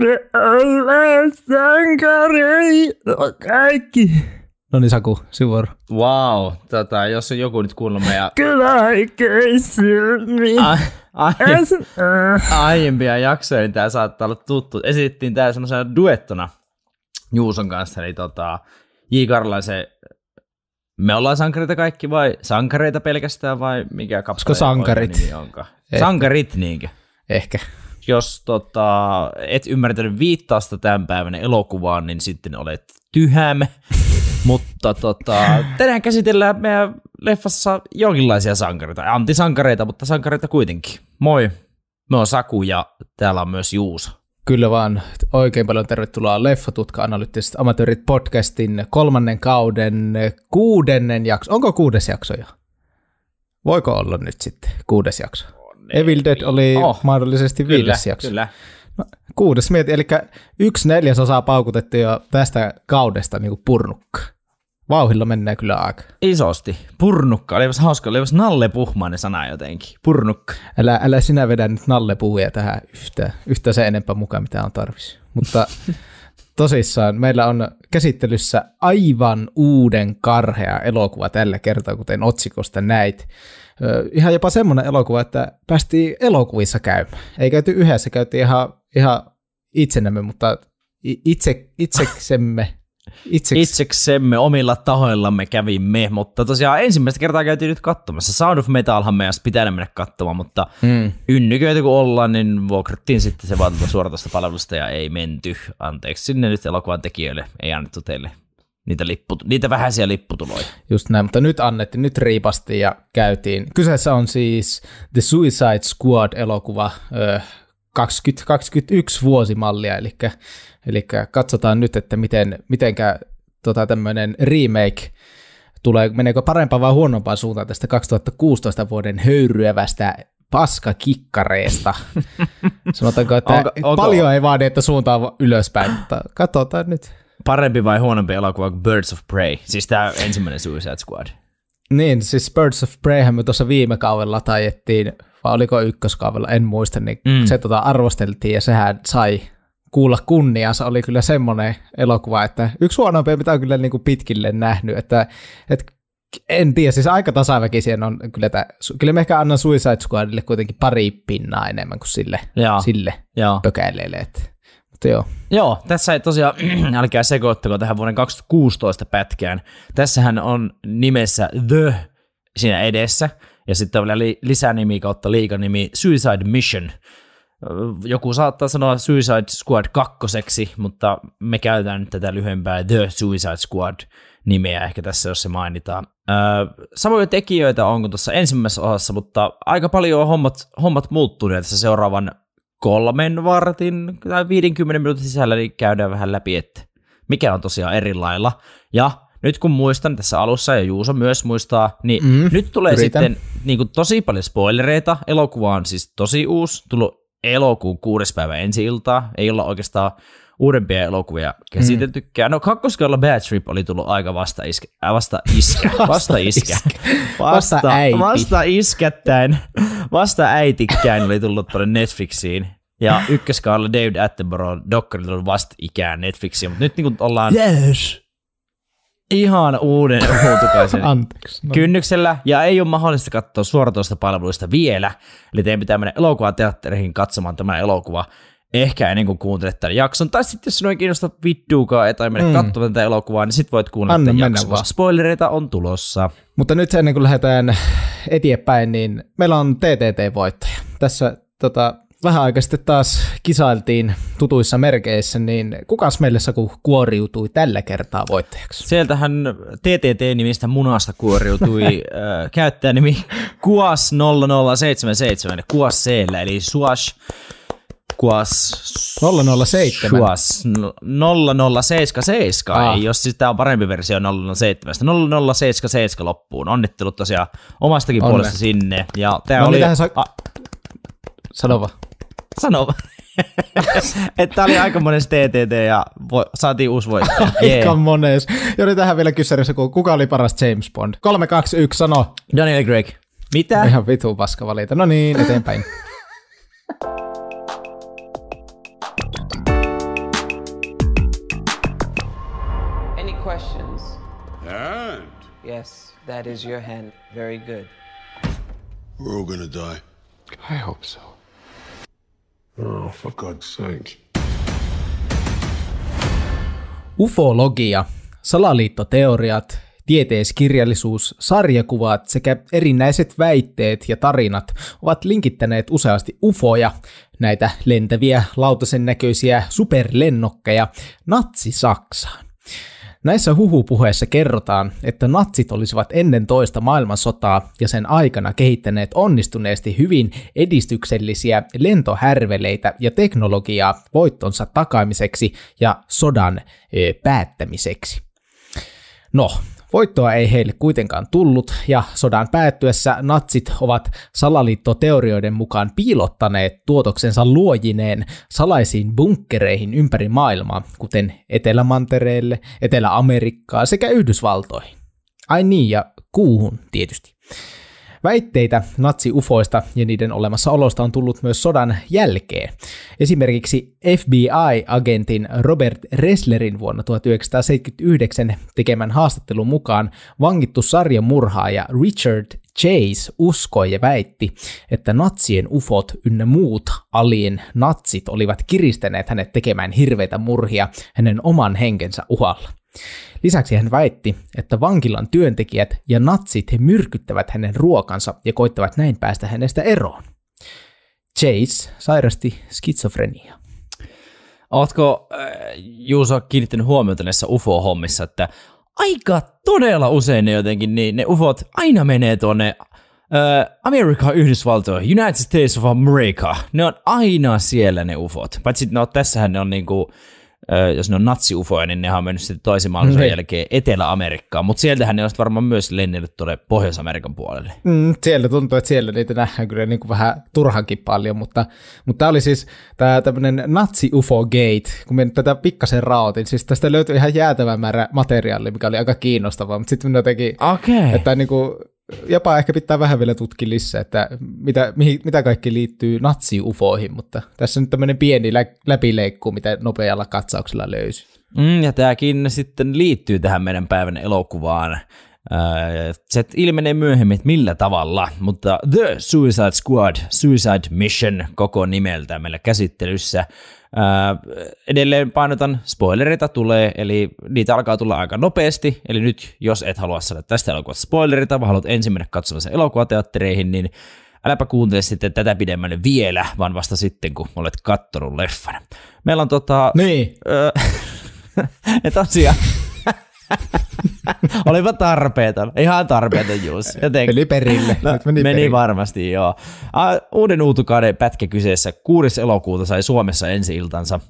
ne ole sankareita no, kaikki. No niin Saku, sivuoro. Wow, tota, jos on joku nyt kuullut meidän... Kyllä silmi. Aiempia jaksoja, niin tämä saattaa olla tuttu. Esitettiin tämä semmoisena duettona Juuson kanssa, eli tota, J. Karlaisen me ollaan sankareita kaikki vai sankareita pelkästään vai mikä kappale? sankarit? Onka? Sankarit niinkö? Ehkä jos tota, et ymmärtänyt viittausta tämän päivän elokuvaan, niin sitten olet tyhämme. Mutta tota, tänään käsitellään meidän leffassa jonkinlaisia sankareita. Antisankareita, mutta sankareita kuitenkin. Moi, me on Saku ja täällä on myös Juusa. Kyllä vaan. Oikein paljon tervetuloa Leffatutka-analyyttiset amatöörit podcastin kolmannen kauden kuudennen jakso. Onko kuudes jakso jo? Voiko olla nyt sitten kuudes jakso? Evil Dead oli oh, mahdollisesti kyllä, viides jakso. Kyllä. No, kuudes mieti, eli yksi neljäsosa paukutettiin jo tästä kaudesta niin kuin purnukka. Vauhilla menee kyllä aika. Isosti. Purnukka. Olipas hauska. Olipas Nalle Puhmainen sana jotenkin. Purnukka. Älä, älä sinä vedä nyt Nalle puhuja tähän yhtä, Yhtä se enempää mukaan, mitä on tarvis. Mutta tosissaan meillä on käsittelyssä aivan uuden karhea elokuva tällä kertaa, kuten otsikosta näit ihan jopa semmoinen elokuva, että päästiin elokuvissa käymään. Ei käyty yhdessä, käytiin ihan, ihan itsenämme, mutta itse, itseksemme. Itseks... itseksemme omilla tahoillamme kävimme, mutta tosiaan ensimmäistä kertaa käytiin nyt katsomassa. Sound of Metalhan meidän pitää mennä katsomaan, mutta mm. ynnyköitä kun ollaan, niin vuokrattiin sitten se vaan suoratoista palvelusta ja ei menty. Anteeksi sinne nyt elokuvan tekijöille, ei annettu teille niitä, lippu, niitä vähäisiä lipputuloja. Just näin, mutta nyt annettiin, nyt riipasti ja käytiin. Kyseessä on siis The Suicide Squad-elokuva 2021 vuosimallia, eli, eli katsotaan nyt, että miten, mitenkä tota, tämmöinen remake tulee, meneekö parempaan vai huonompaan suuntaan tästä 2016 vuoden höyryävästä paskakikkareesta. Sanotaanko, että onko, onko... paljon ei vaadi, että suuntaa ylöspäin, mutta katsotaan nyt parempi vai huonompi elokuva kuin Birds of Prey? Siis tämä ensimmäinen Suicide Squad. Niin, siis Birds of Preyhän me tuossa viime kaudella tajettiin, vai oliko ykköskaudella, en muista, niin mm. se tota arvosteltiin ja sehän sai kuulla kunnia. Se oli kyllä semmoinen elokuva, että yksi huonompi, mitä on kyllä niin kuin pitkille nähnyt, että, että en tiedä, siis aika tasaväkisiä on kyllä tämä, kyllä me ehkä annan Suicide Squadille kuitenkin pari pinnaa enemmän kuin sille, Jaa. sille Jaa. pökäileille. Että. Joo. Joo, tässä ei tosiaan, älkää sekoittako tähän vuoden 2016 pätkään. Tässähän on nimessä The siinä edessä, ja sitten on vielä li- lisänimi kautta liikanimi Suicide Mission. Joku saattaa sanoa Suicide Squad kakkoseksi, mutta me käytetään nyt tätä lyhyempää The Suicide Squad nimeä ehkä tässä, jos se mainitaan. Öö, samoja tekijöitä on kuin tuossa ensimmäisessä osassa, mutta aika paljon on hommat, hommat muuttuneet tässä seuraavan kolmen vartin tai 50 minuutin sisällä niin käydään vähän läpi, että mikä on tosiaan eri lailla. Ja nyt kun muistan tässä alussa, ja Juuso myös muistaa, niin mm, nyt tulee yritän. sitten niin kuin, tosi paljon spoilereita. Elokuva on siis tosi uusi, tullut elokuun kuudes päivä ensi iltaa. Ei olla oikeastaan uudempia elokuvia käsiteltykään. Mm. No kakkoskaudella Bad Trip oli tullut aika vasta iske, Äh, vasta iske, Vasta iske, Vasta, vasta, äiti. vasta iskättäen. Vasta äitikkäin oli tullut tuonne Netflixiin. Ja ykköskaudella David Attenborough dokkari tullut vasta ikään Netflixiin. Mutta nyt niin ollaan... Yes ihan uuden huutukaisen Anteeksi, no. kynnyksellä, ja ei ole mahdollista katsoa suoratoista palveluista vielä, eli teidän pitää mennä elokuvateatteriin katsomaan tämä elokuva, ehkä ennen kuin kuuntelet tämän jakson. Tai sitten jos ei kiinnosta vittuukaan tai mene mm. katsomaan tätä elokuvaa, niin sitten voit kuunnella Anna tämän jakson, vaan. spoilereita on tulossa. Mutta nyt ennen kuin lähdetään eteenpäin, niin meillä on TTT-voittaja. Tässä tota, vähän aikaa sitten taas kisailtiin tutuissa merkeissä, niin kukas meille saku kuoriutui tällä kertaa voittajaksi? Sieltähän TTT-nimistä munasta kuoriutui äh, käyttäjänimi Kuas0077, Kuas C, eli Suash Squash. 007. Squash. 007 ah. ei, jos siis tämä on parempi versio 007. 0077 loppuun. Onnittelut tosiaan omastakin Onne. puolesta sinne. Ja tämä no, oli... Niin sa- a- Sano vaan. että oli aika mones TTT ja vo- saatiin uusi voitto. Yeah. Aika mones. Ja tähän vielä kyssärissä, kuka oli paras James Bond? 3, 2, 1, sano. Daniel Craig. Mitä? Ihan vitu paska valita. No niin, eteenpäin. Yes, that is your hand. Very good. We're all gonna die. I hope so. Oh, for God's sake. Ufologia, salaliittoteoriat, tieteiskirjallisuus, sarjakuvat sekä erinäiset väitteet ja tarinat ovat linkittäneet useasti ufoja, näitä lentäviä lautasen näköisiä superlennokkeja, natsi-Saksaan. Näissä huhupuheissa kerrotaan, että natsit olisivat ennen toista maailmansotaa ja sen aikana kehittäneet onnistuneesti hyvin edistyksellisiä lentohärveleitä ja teknologiaa voittonsa takaamiseksi ja sodan eh, päättämiseksi. No, Voittoa ei heille kuitenkaan tullut, ja sodan päättyessä natsit ovat salaliittoteorioiden mukaan piilottaneet tuotoksensa luojineen salaisiin bunkkereihin ympäri maailmaa, kuten Etelämantereelle, Etelä-Amerikkaan sekä Yhdysvaltoihin. Ai niin, ja kuuhun tietysti. Väitteitä natsi-ufoista ja niiden olemassaolosta on tullut myös sodan jälkeen. Esimerkiksi FBI-agentin Robert Resslerin vuonna 1979 tekemän haastattelun mukaan vangittu sarjamurhaaja Richard Chase uskoi ja väitti, että natsien ufot ynnä muut alien natsit olivat kiristäneet hänet tekemään hirveitä murhia hänen oman henkensä uhalla. Lisäksi hän väitti, että vankilan työntekijät ja natsit he myrkyttävät hänen ruokansa ja koittavat näin päästä hänestä eroon. Chase sairasti skitsofreniaa. Oletko äh, Juuso kiinnittänyt huomiota näissä UFO-hommissa, että aika todella usein ne jotenkin, niin ne UFOt aina menee tuonne Amerikka äh, Amerikan Yhdysvaltoihin, United States of America. Ne on aina siellä ne UFOt. Paitsi no tässähän ne on niinku, jos ne on natsiufoja, niin ne on mennyt sitten toisen maailmansodan mm, jälkeen Etelä-Amerikkaan, mutta sieltähän ne on varmaan myös lennellyt tuonne Pohjois-Amerikan puolelle. Mm, siellä tuntuu, että siellä niitä nähdään kyllä niin kuin vähän turhankin paljon, mutta, mutta tämä oli siis tämä tämmöinen natsi-ufo-gate, kun me tätä pikkasen raotin, siis tästä löytyi ihan jäätävä määrä materiaalia, mikä oli aika kiinnostavaa, mutta sitten jotenkin, okay. että niin kuin, jopa ehkä pitää vähän vielä tutkia lisää, että mitä, mihin, mitä kaikki liittyy natsiufoihin, mutta tässä on nyt tämmöinen pieni lä- läpileikku, mitä nopealla katsauksella löysi. Mm, ja tämäkin sitten liittyy tähän meidän päivän elokuvaan. Äh, se ilmenee myöhemmin, että millä tavalla, mutta The Suicide Squad, Suicide Mission koko nimeltä meillä käsittelyssä – edelleen painotan, spoilereita tulee, eli niitä alkaa tulla aika nopeasti, eli nyt jos et halua saada tästä elokuvasta spoilereita, vaan haluat ensin mennä katsomaan sen elokuvateattereihin, niin äläpä kuuntele sitten tätä pidemmän vielä, vaan vasta sitten, kun olet kattonut leffan. Meillä on tota... Niin. Ö, et asia. Olipa tarpeeton, ihan tarpeeton juus. Joten, meni perille. No, meni, meni perille. varmasti, joo. uuden uutukauden pätkä kyseessä 6. elokuuta sai Suomessa ensi iltansa.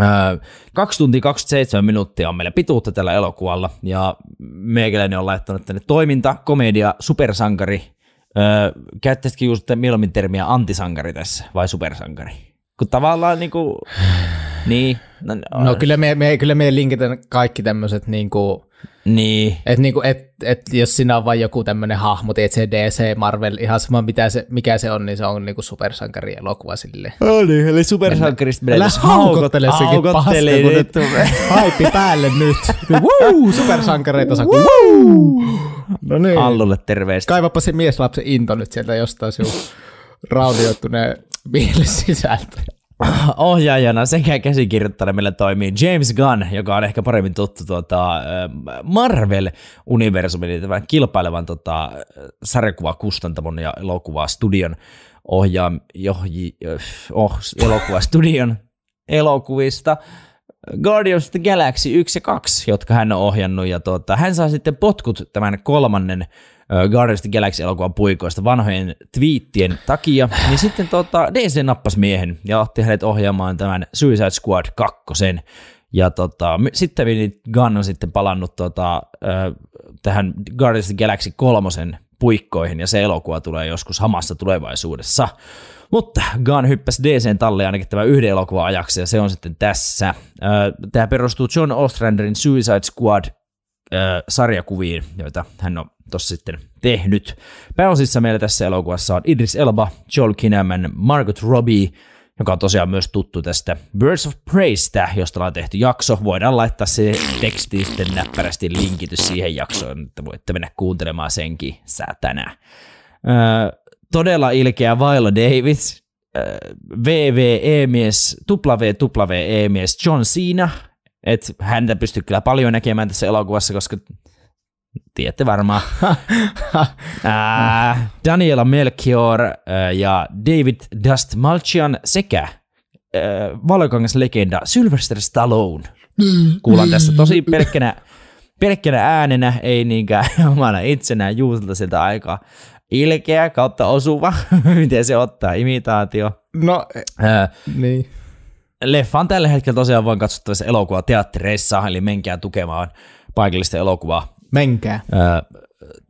Uh, 2 tuntia 27 minuuttia on meillä pituutta tällä elokuvalla, ja meikäläinen on laittanut tänne toiminta, komedia, supersankari. Käyttäisitkin juuri mieluummin termiä antisankari tässä, vai supersankari? Kun tavallaan niin kuin, Niin. No, no, no kyllä, me, me, kyllä me linkitän kaikki tämmöiset niinku, niin. Et, niinku, et, et, jos sinä on vain joku tämmöinen hahmo, tiedät se DC, Marvel, ihan sama mitä se, mikä se on, niin se on niinku supersankarielokuva sille. No niin, eli supersankarista menee. Älä haukottele sekin paska, kun nyt haippi päälle nyt. Niin, Wuu, supersankareita saa. Wuu. No niin. Allulle terveistä. Kaivapa se mieslapsen into nyt sieltä jostain sinun raudioittuneen mielessä ohjaajana sekä käsikirjoittajana meillä toimii James Gunn, joka on ehkä paremmin tuttu tuota, Marvel-universumin, eli tämän kilpailevan tota, sarjakuvakustantamon ja elokuvastudion ohjaa, johji, oh, elokuvastudion elokuvista. Guardians of the Galaxy 1 ja 2, jotka hän on ohjannut, ja tuota, hän saa sitten potkut tämän kolmannen Guardians of the Galaxy-elokuvan puikoista vanhojen twiittien takia, niin sitten tota, DC nappasi miehen ja otti hänet ohjaamaan tämän Suicide Squad 2. Ja tota, sitten Gunn on sitten palannut tota, tähän Guardians of the Galaxy 3 puikkoihin, ja se elokuva tulee joskus hamassa tulevaisuudessa. Mutta Gunn hyppäsi DCn talleen ainakin tämän yhden elokuvan ajaksi, ja se on sitten tässä. Tämä perustuu John Ostranderin Suicide Squad sarjakuviin, joita hän on tossa sitten tehnyt. Pääosissa meillä tässä elokuvassa on Idris Elba, Joel Kinnaman, Margot Robbie, joka on tosiaan myös tuttu tästä Birds of Preystä, josta ollaan tehty jakso. Voidaan laittaa se teksti sitten näppärästi linkitys siihen jaksoon, että voitte mennä kuuntelemaan senkin tänään. Öö, todella ilkeä Vailo Davis, VVE-mies, WWE-mies John Cena, että häntä pystyy kyllä paljon näkemään tässä elokuvassa, koska tiedätte varmaan. Daniela Melchior ja David Dust Malchian sekä Valokangas legenda Sylvester Stallone. Kuulan tässä tosi pelkkänä, pelkkänä äänenä, ei niinkään omana itsenään juusilta sieltä aikaa. Ilkeä kautta osuva, miten se ottaa, imitaatio. No, äh, niin. Leffa on tällä hetkellä tosiaan vain katsottavissa teattereissa, eli menkää tukemaan paikallista elokuvaa Menkää. Öö,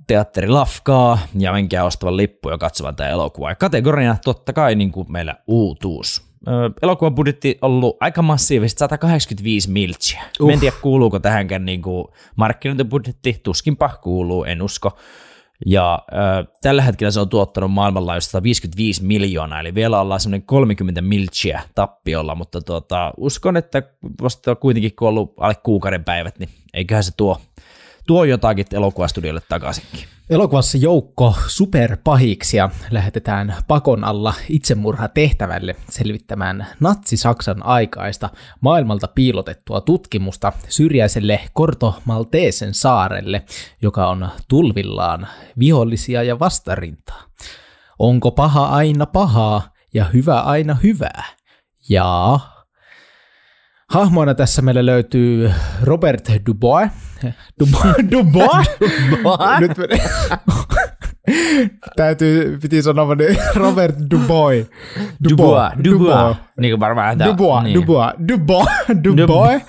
teatteri Lafkaa ja menkää ostavan lippu ja katsovan tämä elokuva. Ja kategoriana totta kai niin kuin meillä uutuus. Öö, elokuvan budjetti on ollut aika massiivisesti 185 miltsiä. Uh. En tiedä kuuluuko tähänkään niin kuin markkinointibudjetti, tuskinpa kuuluu, en usko. Ja ö, tällä hetkellä se on tuottanut maailmanlaajuisesti 155 miljoonaa, eli vielä ollaan semmoinen 30 miltsiä tappiolla, mutta tuota, uskon, että vasta kuitenkin kun on ollut alle kuukauden päivät, niin eiköhän se tuo tuo jotakin elokuvastudiolle takaisinkin. Elokuvassa joukko superpahiksia lähetetään pakon alla tehtävälle selvittämään natsi-Saksan aikaista maailmalta piilotettua tutkimusta syrjäiselle Korto Malteesen saarelle, joka on tulvillaan vihollisia ja vastarintaa. Onko paha aina pahaa ja hyvä aina hyvää? Jaa, Hahmoina tässä meillä löytyy Robert Dubois. Dubois? Dubois? Dubois? Nyt meni. Täytyy, piti sanoa niin Robert Dubois. Dubois. Dubois. Dubois. Dubois. Dubois. Niin varmaan tämä. Dubois. Niin. Dubois. Dubois. Dubois. Dubois.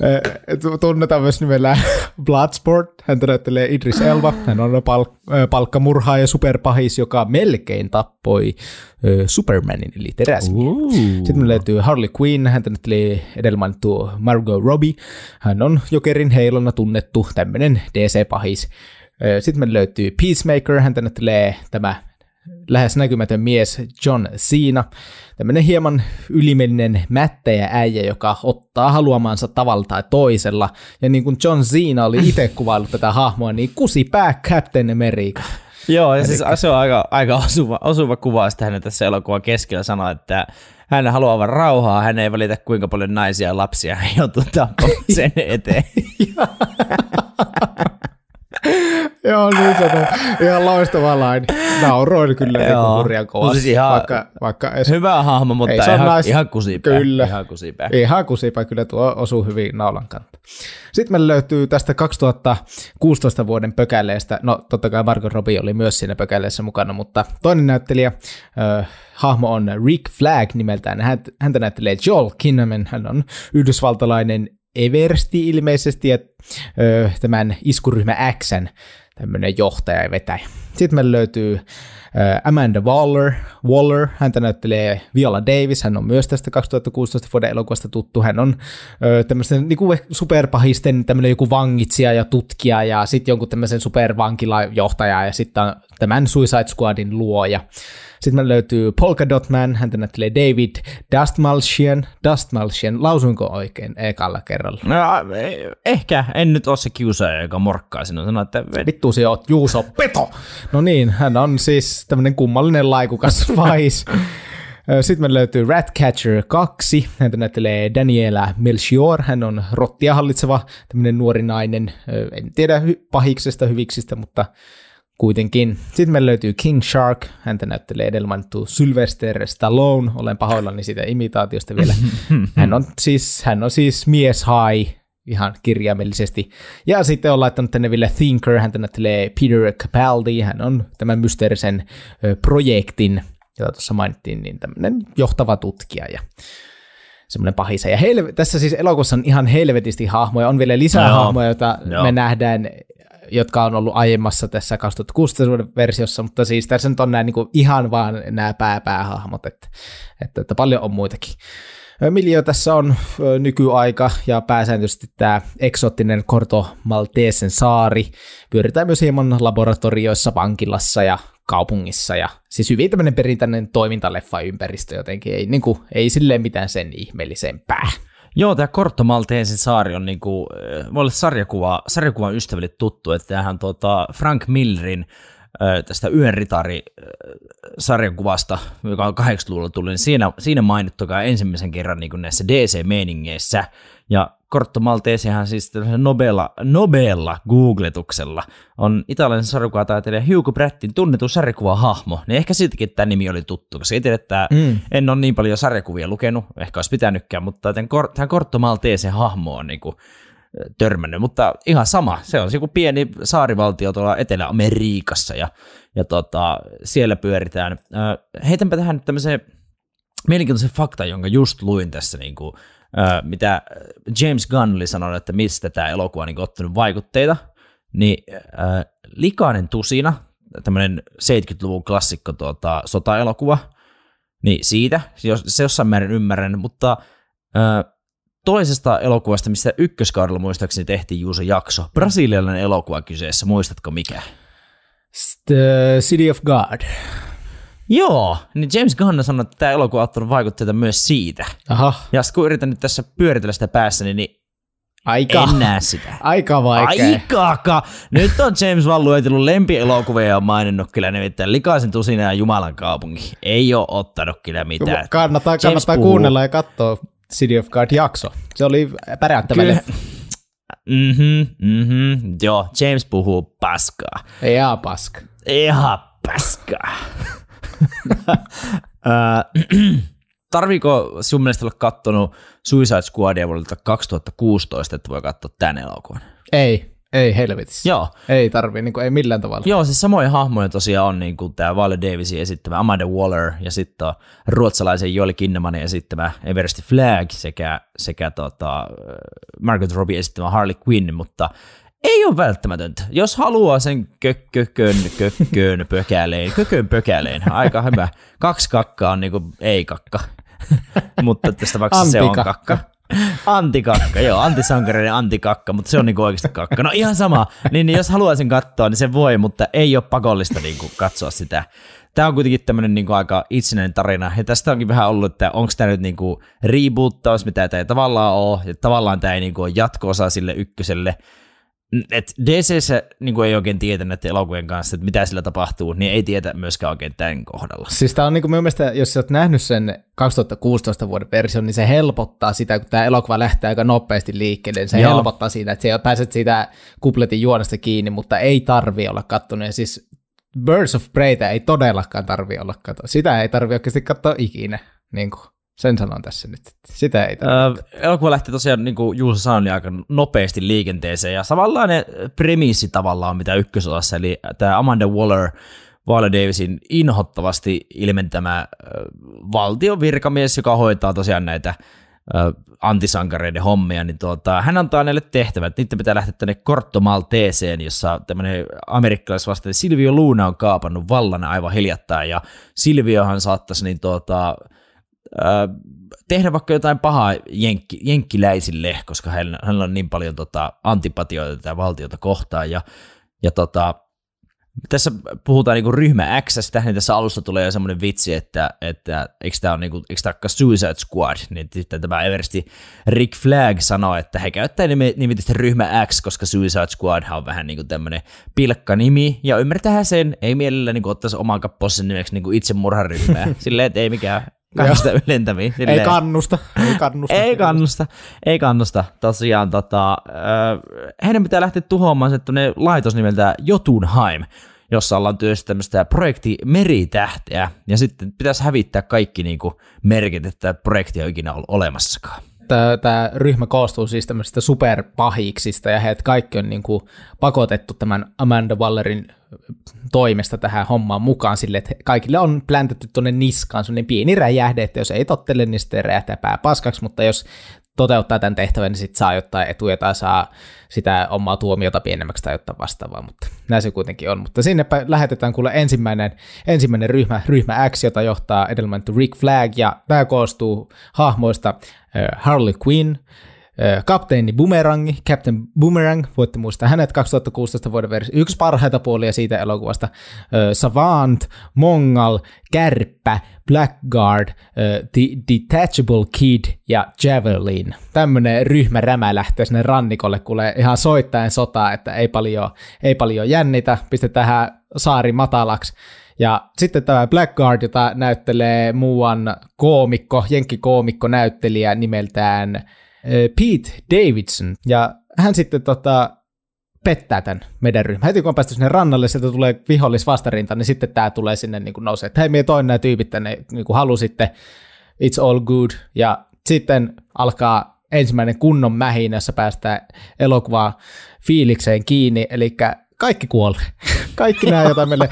Eh, tunnetaan myös nimellä Bloodsport. Hän näyttelee Idris Elba. Hän on palk- eh, palkkamurhaaja superpahis, joka melkein tappoi eh, Supermanin, eli teräsmiehen. Sitten me löytyy Harley Quinn. Hän näyttelee edellä mainittu Margot Robbie. Hän on Jokerin heilona tunnettu tämmöinen DC-pahis. Sitten me löytyy Peacemaker. Hän näyttelee tämä lähes näkymätön mies John Cena, tämmöinen hieman ylimellinen mättäjä äijä, joka ottaa haluamansa tavalla tai toisella. Ja niin kuin John Cena oli itse kuvaillut tätä hahmoa, niin kusi pää Captain America. Joo, ja siis se on aika, aika osuva, osuva sitä tähän tässä elokuvan keskellä sanoa, että hän haluaa vain rauhaa, hän ei välitä kuinka paljon naisia ja lapsia hän joutuu tappamaan sen eteen. Joo, niin sanoo. Ihan loistava lain. Nauroin kyllä niin hurjan kovasti. No siis ihan vaikka, vaikka edes, hyvä hahmo, mutta ei, se ihan, nais... ihan kusipää. Kyllä. Ihan kusipää. Ihan kusipää, kyllä tuo osuu hyvin naulan kantaa. Sitten meillä löytyy tästä 2016 vuoden pökäleestä, no totta kai Marko Robi oli myös siinä pökäleessä mukana, mutta toinen näyttelijä, äh, hahmo on Rick Flag nimeltään, häntä näyttelee Joel Kinnaman, hän on yhdysvaltalainen Eversti ilmeisesti ja tämän iskuryhmä Xn tämmöinen johtaja ja vetäjä. Sitten meillä löytyy äh, Amanda Waller, Waller, häntä näyttelee Viola Davis, hän on myös tästä 2016 vuoden elokuvasta tuttu, hän on tämmöisen niin kuin eh, superpahisten tämmöinen joku vangitsija ja tutkija ja sitten jonkun tämmöisen supervankilajohtaja ja sitten tämän Suicide Squadin luoja. Sitten meillä löytyy Polka Dot Man, häntä näyttelee David Dastmalchian. Dastmalchian, lausunko oikein ekalla kerralla? No, e, ehkä, en nyt ole se kiusaaja, joka morkkaa sinua. Sano, että... Vittu sinä oot, Juuso Peto! No niin, hän on siis tämmöinen kummallinen laikukas vais. Sitten me löytyy Ratcatcher 2. Häntä näyttelee Daniela Melchior. Hän on rottia hallitseva tämmöinen nuori nainen. En tiedä pahiksesta, hyviksistä, mutta kuitenkin. Sitten meillä löytyy King Shark, häntä näyttelee edellä mainittu Sylvester Stallone, olen pahoillani siitä imitaatiosta vielä. Hän on siis, hän on siis mies high, ihan kirjaimellisesti. Ja sitten on laittanut tänne vielä Thinker, häntä näyttelee Peter Capaldi, hän on tämän mysteerisen projektin, jota tuossa mainittiin, niin tämmöinen johtava tutkija ja semmoinen pahisa. Ja helve, tässä siis elokuussa on ihan helvetisti hahmoja, on vielä lisää no, hahmoja, joita no. me nähdään jotka on ollut aiemmassa tässä 2016 versiossa, mutta siis tässä nyt on nämä, niin kuin, ihan vaan nämä pääpäähahmot, että, että, että paljon on muitakin. Miljo tässä on nykyaika ja pääsääntöisesti tämä eksoottinen Korto Maltesen saari. Pyöritään myös hieman laboratorioissa, vankilassa ja kaupungissa. Ja siis hyvin tämmöinen perinteinen toimintaleffa ympäristö jotenkin, ei, niin kuin, ei silleen mitään sen ihmeellisempää. Joo, tämä Korttomalteensin saari on kuin, niinku, eh, voi olla sarjakuva, sarjakuvan ystäville tuttu, että tämähän tuota Frank Millerin eh, tästä Yön eh, sarjakuvasta, joka on 80-luvulla tullut, niin siinä, siinä mainittukaa ensimmäisen kerran niin näissä DC-meiningeissä. Ja Kortto Maltesehan siis nobella, nobella googletuksella on italialaisen sarjakuvataiteilija Hugo Brattin tunnettu sarjakuvahahmo, niin ehkä siltikin tämä nimi oli tuttu, koska itse että mm. en ole niin paljon sarjakuvia lukenut, ehkä olisi pitänytkään, mutta tämän, tämän Kortto Maltesen hahmo on niin kuin, törmännyt, mutta ihan sama. Se on joku pieni saarivaltio tuolla Etelä-Amerikassa ja, ja tota, siellä pyöritään. Heitänpä tähän nyt tämmöisen mielenkiintoisen fakta, jonka just luin tässä niin kuin, mitä James Gunn oli sanonut, että mistä tämä elokuva on niin ottanut vaikutteita, niin äh, Likainen tusina, tämmöinen 70-luvun klassikko tuota, sotaelokuva, niin siitä se jossain määrin ymmärrän, mutta äh, toisesta elokuvasta, mistä ykköskaudella muistaakseni tehtiin Juuso jakso, brasilialainen elokuva kyseessä, muistatko mikä? The City of God. Joo, niin James Gunn sanoi, että tämä elokuva on ottanut vaikutteita myös siitä. Aha. Ja kun yritän nyt tässä pyöritellä sitä päässä, niin, niin Aika. En näe sitä. Aika vaikea. Aikaaka. Nyt on James Wan luetellut lempielokuvia ja maininnut kyllä nimittäin Likaisen tusina ja Jumalan kaupunki. Ei ole ottanut kyllä mitään. Kannattaa, kannattaa kuunnella ja katsoa City of God jakso. Se oli päräyttäväinen. Mhm, mhm. Joo, James puhuu paskaa. Ihan paskaa. Ihan paskaa. Tarviiko sun mielestä olla kattonut Suicide Squadia vuodelta 2016, että voi katsoa tämän elokuvan? Ei, ei helvetissä. Joo. Ei tarvii, niin kuin, ei millään tavalla. Joo, siis samoja hahmoja tosiaan on niin kuin tämä Wally Davisin esittämä Amanda Waller ja sitten ruotsalaisen Joel Kinnamanin esittämä Everest Flag sekä, sekä tota, Margaret Robbie esittämä Harley Quinn, mutta ei ole välttämätöntä. Jos haluaa sen kökkön, kökkön pökäleen, kökön pökäleen, aika hyvä. Kaksi kakkaa on niinku ei kakka, mutta tästä vaikka se on kakka. Antikakka, joo, antisankarinen antikakka, mutta se on niinku oikeasti kakka. No ihan sama, niin, niin, jos haluaa sen katsoa, niin se voi, mutta ei ole pakollista niinku katsoa sitä. Tämä on kuitenkin tämmöinen niinku aika itsenäinen tarina, ja tästä onkin vähän ollut, että onko tämä nyt niinku reboottaus, mitä tämä ei tavallaan ole, ja tavallaan tämä ei niinku ole jatko-osa sille ykköselle, että DC niin kuin ei oikein tiedä näiden elokuvien kanssa, että mitä sillä tapahtuu, niin ei tiedä myöskään oikein tämän kohdalla. Siis tämä on niin kuin minun mielestä, jos olet nähnyt sen 2016 vuoden version, niin se helpottaa sitä, kun tämä elokuva lähtee aika nopeasti liikkeelle, niin se Joo. helpottaa siinä, että sä pääset siitä kupletin juonesta kiinni, mutta ei tarvi olla kattonut. Ja siis Birds of Preytä ei todellakaan tarvi olla katsoa. Sitä ei tarvi oikeasti katsoa ikinä. Niin kuin. Sen sanon tässä nyt. Sitä ei tarvitse. Äh, elokuva lähti tosiaan, niin kuin Juuso sanoi, niin aika nopeasti liikenteeseen. Ja samanlainen premissi tavallaan, mitä ykkösosassa, eli tämä Amanda Waller, Viola Davisin inhottavasti ilmentämä äh, valtion virkamies, joka hoitaa tosiaan näitä äh, antisankareiden hommia, niin tuota, hän antaa näille tehtävät. Niiden pitää lähteä tänne Corto Malteeseen, jossa tämmöinen amerikkalaisvastainen Silvio Luuna on kaapannut vallan aivan hiljattain, ja Silviohan saattaisi niin tuota, tehdä vaikka jotain pahaa jenkki, jenkkiläisille, koska hänellä, on niin paljon tota, antipatioita tätä valtiota kohtaan. Ja, ja tota, tässä puhutaan niinku ryhmä X niin tässä alussa tulee jo semmoinen vitsi, että, että eikö tämä ole niinku, eikö Suicide Squad, niin sitten tämä Eversti Rick Flag sanoo, että he käyttää nimitystä ryhmä X, koska Suicide Squad on vähän kuin niinku tämmöinen nimi ja ymmärtää sen, ei mielellä niin ottaisi oman kapposen nimeksi niinku itsemurharyhmää, silleen, että ei mikään Kannusta lentämiin. Silleen. Ei kannusta. Ei kannusta. ei kannusta. Ei kannusta. Tosiaan tota, äh, heidän pitää lähteä tuhoamaan se laitos nimeltä Jotunheim, jossa ollaan työssä tämmöistä projekti Meritähteä. Ja sitten pitäisi hävittää kaikki niin kuin, merkit, että projekti on ikinä ollut olemassakaan että tämä ryhmä koostuu siis tämmöisistä superpahiksista ja heidät kaikki on niin kuin pakotettu tämän Amanda Wallerin toimesta tähän hommaan mukaan sille, että kaikille on pläntetty tuonne niskaan sellainen pieni räjähde, että jos ei tottele, niin sitten räjähtää pää paskaksi, mutta jos toteuttaa tämän tehtävän, niin sitten saa jotain etuja tai saa sitä omaa tuomiota pienemmäksi tai jotain vastaavaa, mutta näin se kuitenkin on. Mutta sinnepä lähetetään kuule ensimmäinen, ensimmäinen ryhmä, ryhmä X, jota johtaa edellä Rick Flag, ja tämä koostuu hahmoista Eh, Harley Quinn, eh, kapteeni Boomerangi, Captain Boomerang, voitte muistaa hänet 2016 vuoden versio, yksi parhaita puolia siitä elokuvasta, eh, Savant, Mongal, Kärppä, Blackguard, The Detachable Kid ja Javelin. Tämmönen ryhmä rämä lähtee sinne rannikolle, kuulee ihan soittain sotaa, että ei paljon, ei paljon jännitä, pistetään saari matalaksi ja sitten tämä Blackguard, jota näyttelee muuan koomikko, jenkkikoomikko näyttelijä nimeltään Pete Davidson. Ja hän sitten tota, pettää tämän meidän ryhmän. Heti kun on päästy sinne rannalle, sieltä tulee vihollisvastarinta, niin sitten tämä tulee sinne niin kuin nousee, että hei, me toin nämä tyypit tänne, niin kuin halusitte, it's all good. Ja sitten alkaa ensimmäinen kunnon mähin, jossa päästään elokuvaa fiilikseen kiinni, eli kaikki kuolee. Kaikki nämä, joita meille,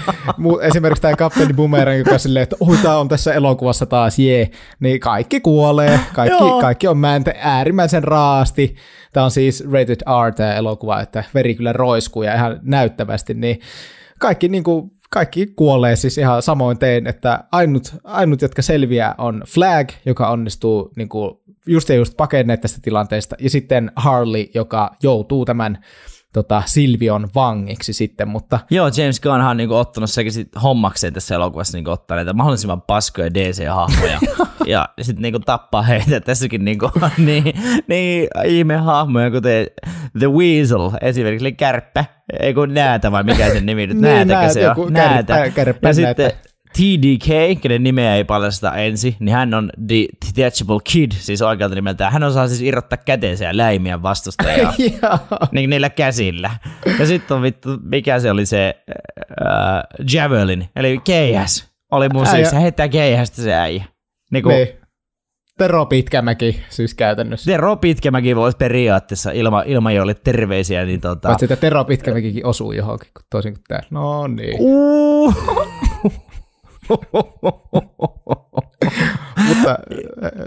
esimerkiksi tämä Captain Boomerang, joka silleen, että oi, tämä on tässä elokuvassa taas, jee, niin kaikki kuolee, kaikki, kaikki on mäntä äärimmäisen raasti. Tämä on siis rated R tämä elokuva, että veri kyllä roiskuu ja ihan näyttävästi, niin kaikki niin kuin kaikki kuolee siis ihan samoin tein, että ainut, ainut jotka selviää on Flag, joka onnistuu niin kuin, just ja just pakenneet tästä tilanteesta, ja sitten Harley, joka joutuu tämän tota, Silvion vangiksi sitten, mutta... Joo, James Gunnhan on niin kuin, ottanut sekin sit hommakseen tässä elokuvassa niin ottaa näitä mahdollisimman paskoja DC-hahmoja ja sitten niin tappaa heitä tässäkin niin, kuin, niin, niin ihmehahmoja, kuten The Weasel esimerkiksi, eli kärppä, ei kun näätä vai mikä sen nimi nyt, niin, näätäkö se on? Näätä. Kärppä, kärppä, ja näätä. sitten TDK, kenen nimeä ei paljasta ensi, niin hän on The Detachable Kid, siis oikealta nimeltään. Hän osaa siis irrottaa käteensä ja läimiä vastustajaa niin niillä käsillä. Ja sitten on vittu, mikä se oli se uh, Javelin, eli KS. Oli mun siis, se heittää keihästä se äijä. Niin kuin, niin. Tero Pitkämäki siis käytännössä. Tero Pitkämäki voisi periaatteessa ilma, ei ole terveisiä. Niin tota... Paitsi, että Tero Pitkämäkikin osuu johonkin, toisin kuin tää. No niin. Uh. Mutta eh,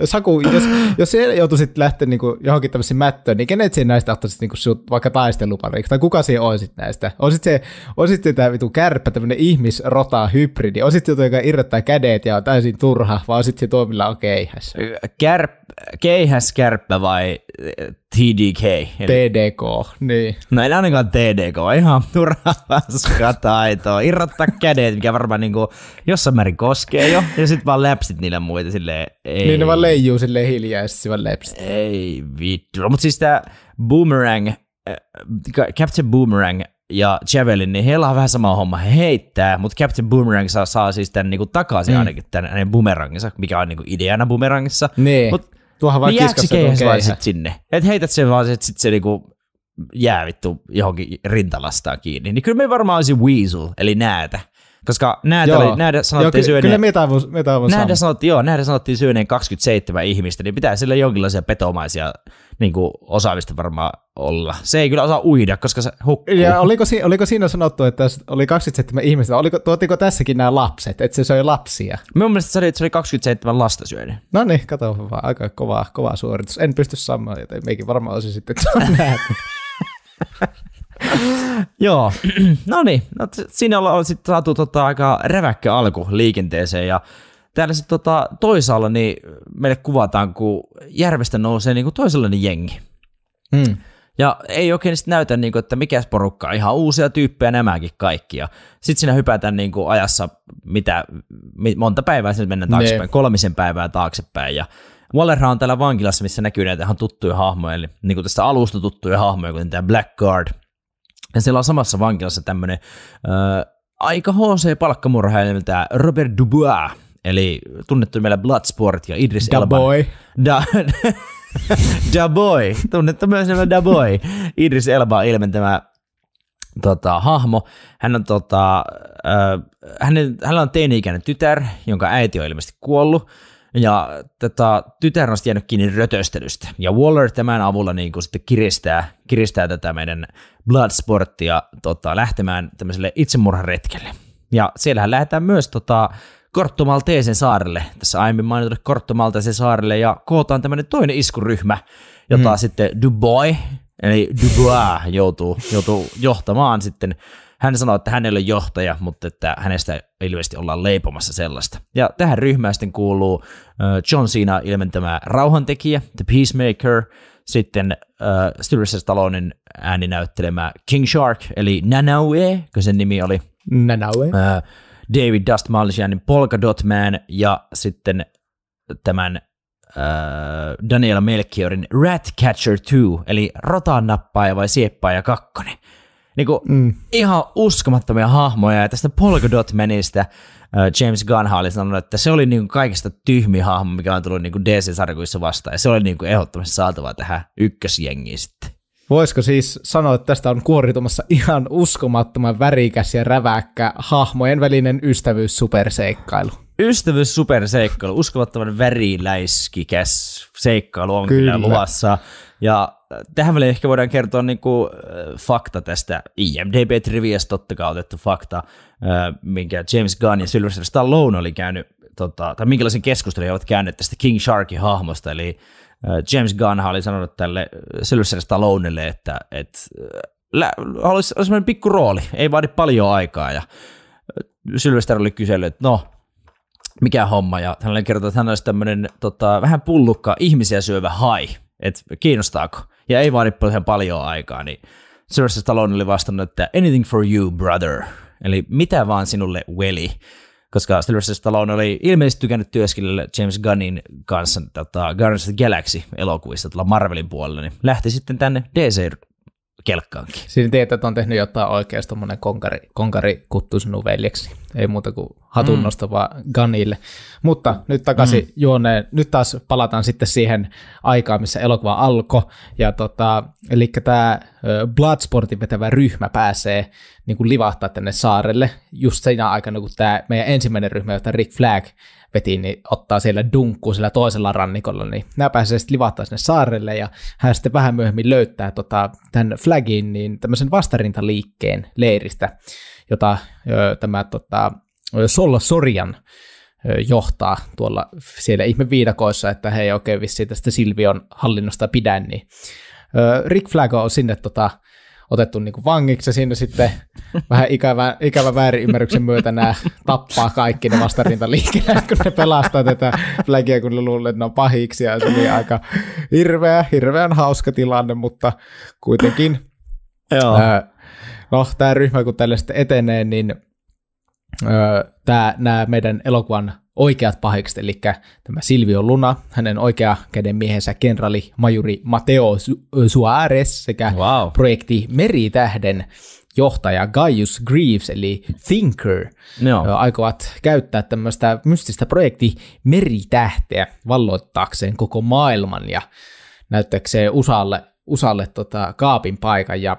Saku, jos, jos joutuisit lähteä kuin, niinku johonkin tämmöisiin mättöön, niin kenet siinä näistä ottaisit kuin niinku sut vaikka taistelupariksi? Tai kuka siinä olisit näistä? Olisit se, olisit se tämä vitu kärppä, tämmöinen ihmisrota hybridi? Olisit se, joka irrottaa kädet ja on täysin turha, vai olisit se tuo, millä on keihäs? Kärp, keihäs kärppä vai TDK. Eli... TDK, niin. No ei ainakaan TDK, ihan turhaa paskataitoa. Irrottaa kädet, mikä varmaan niinku jossain määrin koskee jo, ja sitten vaan läpsit niillä muita silleen. Ei. Niin ne vaan leijuu silleen hiljaa, ja sitten vaan läpsit. Ei vittu. No, mutta siis tämä Boomerang, äh, Captain Boomerang ja Javelin, niin heillä on vähän sama homma. He heittää, mutta Captain Boomerang saa, saa siis tämän niin kuin takaisin mm. ainakin tämän hänen boomerangissa, mikä on niin kuin ideana boomerangissa. Nee. Niin. Mutta Tuohan vaan niin kiskas, vaan sit sinne? Et heität sen vaan, että sit se niinku jää vittu johonkin rintalastaan kiinni. Niin kyllä me varmaan olisi weasel, eli näätä. Koska näitä, oli, näitä sanottiin joo, kyllä, syöneen... Kyllä sanottiin, joo, näitä sanottiin syöneen 27 ihmistä, niin pitää sille jonkinlaisia petomaisia niin kuin osaamista varmaan olla. Se ei kyllä osaa uida, koska se hukkuu. Ja oliko, oliko siinä sanottu, että oli 27 ihmistä, oliko, tuotiko tässäkin nämä lapset, että se söi lapsia? Minun mielestä se oli, että se oli 27 lasta syönyt. No niin, kato vaan, aika kova, kova suoritus. En pysty samaan, joten meikin varmaan olisi sitten näin. Joo, no niin. No, siinä ollaan sitten saatu tota, aika räväkkä alku liikenteeseen ja täällä sitten tota, toisaalla niin meille kuvataan, kun järvestä nousee niin kuin toisenlainen jengi. Mm. Ja ei oikein sitten näytä, niin kuin, että mikäs porukka, ihan uusia tyyppejä nämäkin kaikki. Ja sitten siinä hypätään niin kuin ajassa, mitä, monta päivää sitten mennään niin. taaksepäin, ne. kolmisen päivää taaksepäin. Ja Wallerhan on täällä vankilassa, missä näkyy näitä ihan tuttuja hahmoja, eli niin kuin tästä alusta tuttuja hahmoja, kuten tämä Blackguard – ja siellä on samassa vankilassa tämmöinen äh, aika HC-palkkamurhailijalta Robert Dubois, eli tunnettu meillä Bloodsport ja Idris da Elba. Boy. Da, da Boy, tunnettu myös nämä Da Boy. Idris Elba ilmentämä tota, hahmo. Hän on, tota, äh, hänellä on teini-ikäinen tytär, jonka äiti on ilmeisesti kuollut ja tätä, tota, tytär on jäänyt kiinni rötöstelystä. Ja Waller tämän avulla niin kuin sitten kiristää, kiristää tätä meidän Bloodsporttia tota, lähtemään tämmöiselle itsemurharetkelle. Ja siellähän lähdetään myös tota, Korttomalteeseen saarelle, tässä aiemmin mainitulle Korttomalteeseen saarelle, ja kootaan tämmöinen toinen iskuryhmä, jota mm. sitten Dubois, eli Dubois joutuu, joutuu johtamaan sitten hän sanoi, että hänellä ole johtaja, mutta että hänestä ilmeisesti ollaan leipomassa sellaista. Ja tähän ryhmään sitten kuuluu John Cena ilmentämä rauhantekijä, The Peacemaker, sitten äh, talonin Stallonen näyttelemä King Shark, eli Nanaue, kun sen nimi oli. Nanaue. Äh, David Dust Malchianin Polka Dot Man ja sitten tämän äh, Daniela Melchiorin Ratcatcher 2, eli rotaan nappaaja vai sieppaaja kakkonen. Niinku mm. ihan uskomattomia hahmoja. Ja tästä Polkodot-menistä äh, James Gunn oli sanonut, että se oli niinku kaikista tyhmi hahmo, mikä on tullut niinku DC-sarkuissa vastaan. Ja se oli niinku ehdottomasti saatava tähän ykkösjengiin sitten. Voisiko siis sanoa, että tästä on kuoritumassa ihan uskomattoman värikäs ja räväkkä hahmojen välinen ystävyys Ystävyyssuperseikkailu, Ystävyys uskomattoman väriläiskikäs seikkailu on kyllä, kyllä luvassa. Ja äh, tähän väliin ehkä voidaan kertoa niin kuin, äh, fakta tästä IMDb-triviasta, totta kai otettu fakta, äh, minkä James Gunn ja Sylvester Stallone oli käynyt, tota, tai minkälaisen keskustelun he ovat käyneet tästä King Sharkin hahmosta, eli Äh, James Gunn oli sanonut tälle äh, Sylvester Stallonelle, että, että äh, olisi sellainen pikku rooli, ei vaadi paljon aikaa. Ja Sylvester oli kysellyt, että no, mikä homma, ja oli kertonut, että hän olisi tämmöinen tota, vähän pullukka ihmisiä syövä hai, että kiinnostaako, ja ei vaadi paljon, paljon aikaa, niin Sylvester Stallone oli vastannut, että anything for you, brother, eli mitä vaan sinulle, veli koska Sylvester Stallone oli ilmeisesti tykännyt työskennellä James Gunnin kanssa tota Guardians of the Galaxy-elokuvissa tuolla Marvelin puolella, niin lähti sitten tänne DC kelkkaankin. Siinä tiedät, että on tehnyt jotain oikeasti tuommoinen konkari, konkari kuttuu sinun veljeksi. Ei muuta kuin hatunnosta mm. vaan Ganille. Mutta nyt takaisin mm. juoneen. Nyt taas palataan sitten siihen aikaan, missä elokuva alkoi. Ja tota, eli tämä Bloodsportin vetävä ryhmä pääsee niin kuin livahtaa tänne saarelle just siinä aikana, kun tämä meidän ensimmäinen ryhmä, jota Rick Flag veti, niin ottaa siellä dunkku sillä toisella rannikolla, niin nämä pääsee sitten livahtaa sinne saarelle, ja hän sitten vähän myöhemmin löytää tota, tämän flagin, niin tämmöisen vastarintaliikkeen leiristä, jota ö, tämä tota, Solla Sorjan johtaa tuolla siellä ihme viidakoissa, että hei okei, okay, vissiin tästä Silvion hallinnosta pidän, niin Rick Flag on sinne tota, otettu niin kuin vangiksi ja siinä sitten vähän ikävä, ikävä väärinymmärryksen myötä nämä tappaa kaikki ne vastarintaliikkeet, kun ne pelastaa tätä flagia, kun ne luulee, että ne on pahiksi ja se oli aika hirveä, hirveän hauska tilanne, mutta kuitenkin. Joo. Öö, no, tämä ryhmä kun tälle sitten etenee, niin öö, tämä, nämä meidän elokuvan oikeat pahikset, eli tämä Silvio Luna, hänen oikea käden miehensä kenraali majuri Mateo Suárez Suarez sekä wow. projekti Meritähden johtaja Gaius Greaves, eli Thinker, No. aikovat käyttää tämmöistä mystistä projekti Meritähteä valloittaakseen koko maailman ja näyttääkseen USAlle, USAlle tota kaapin paikan ja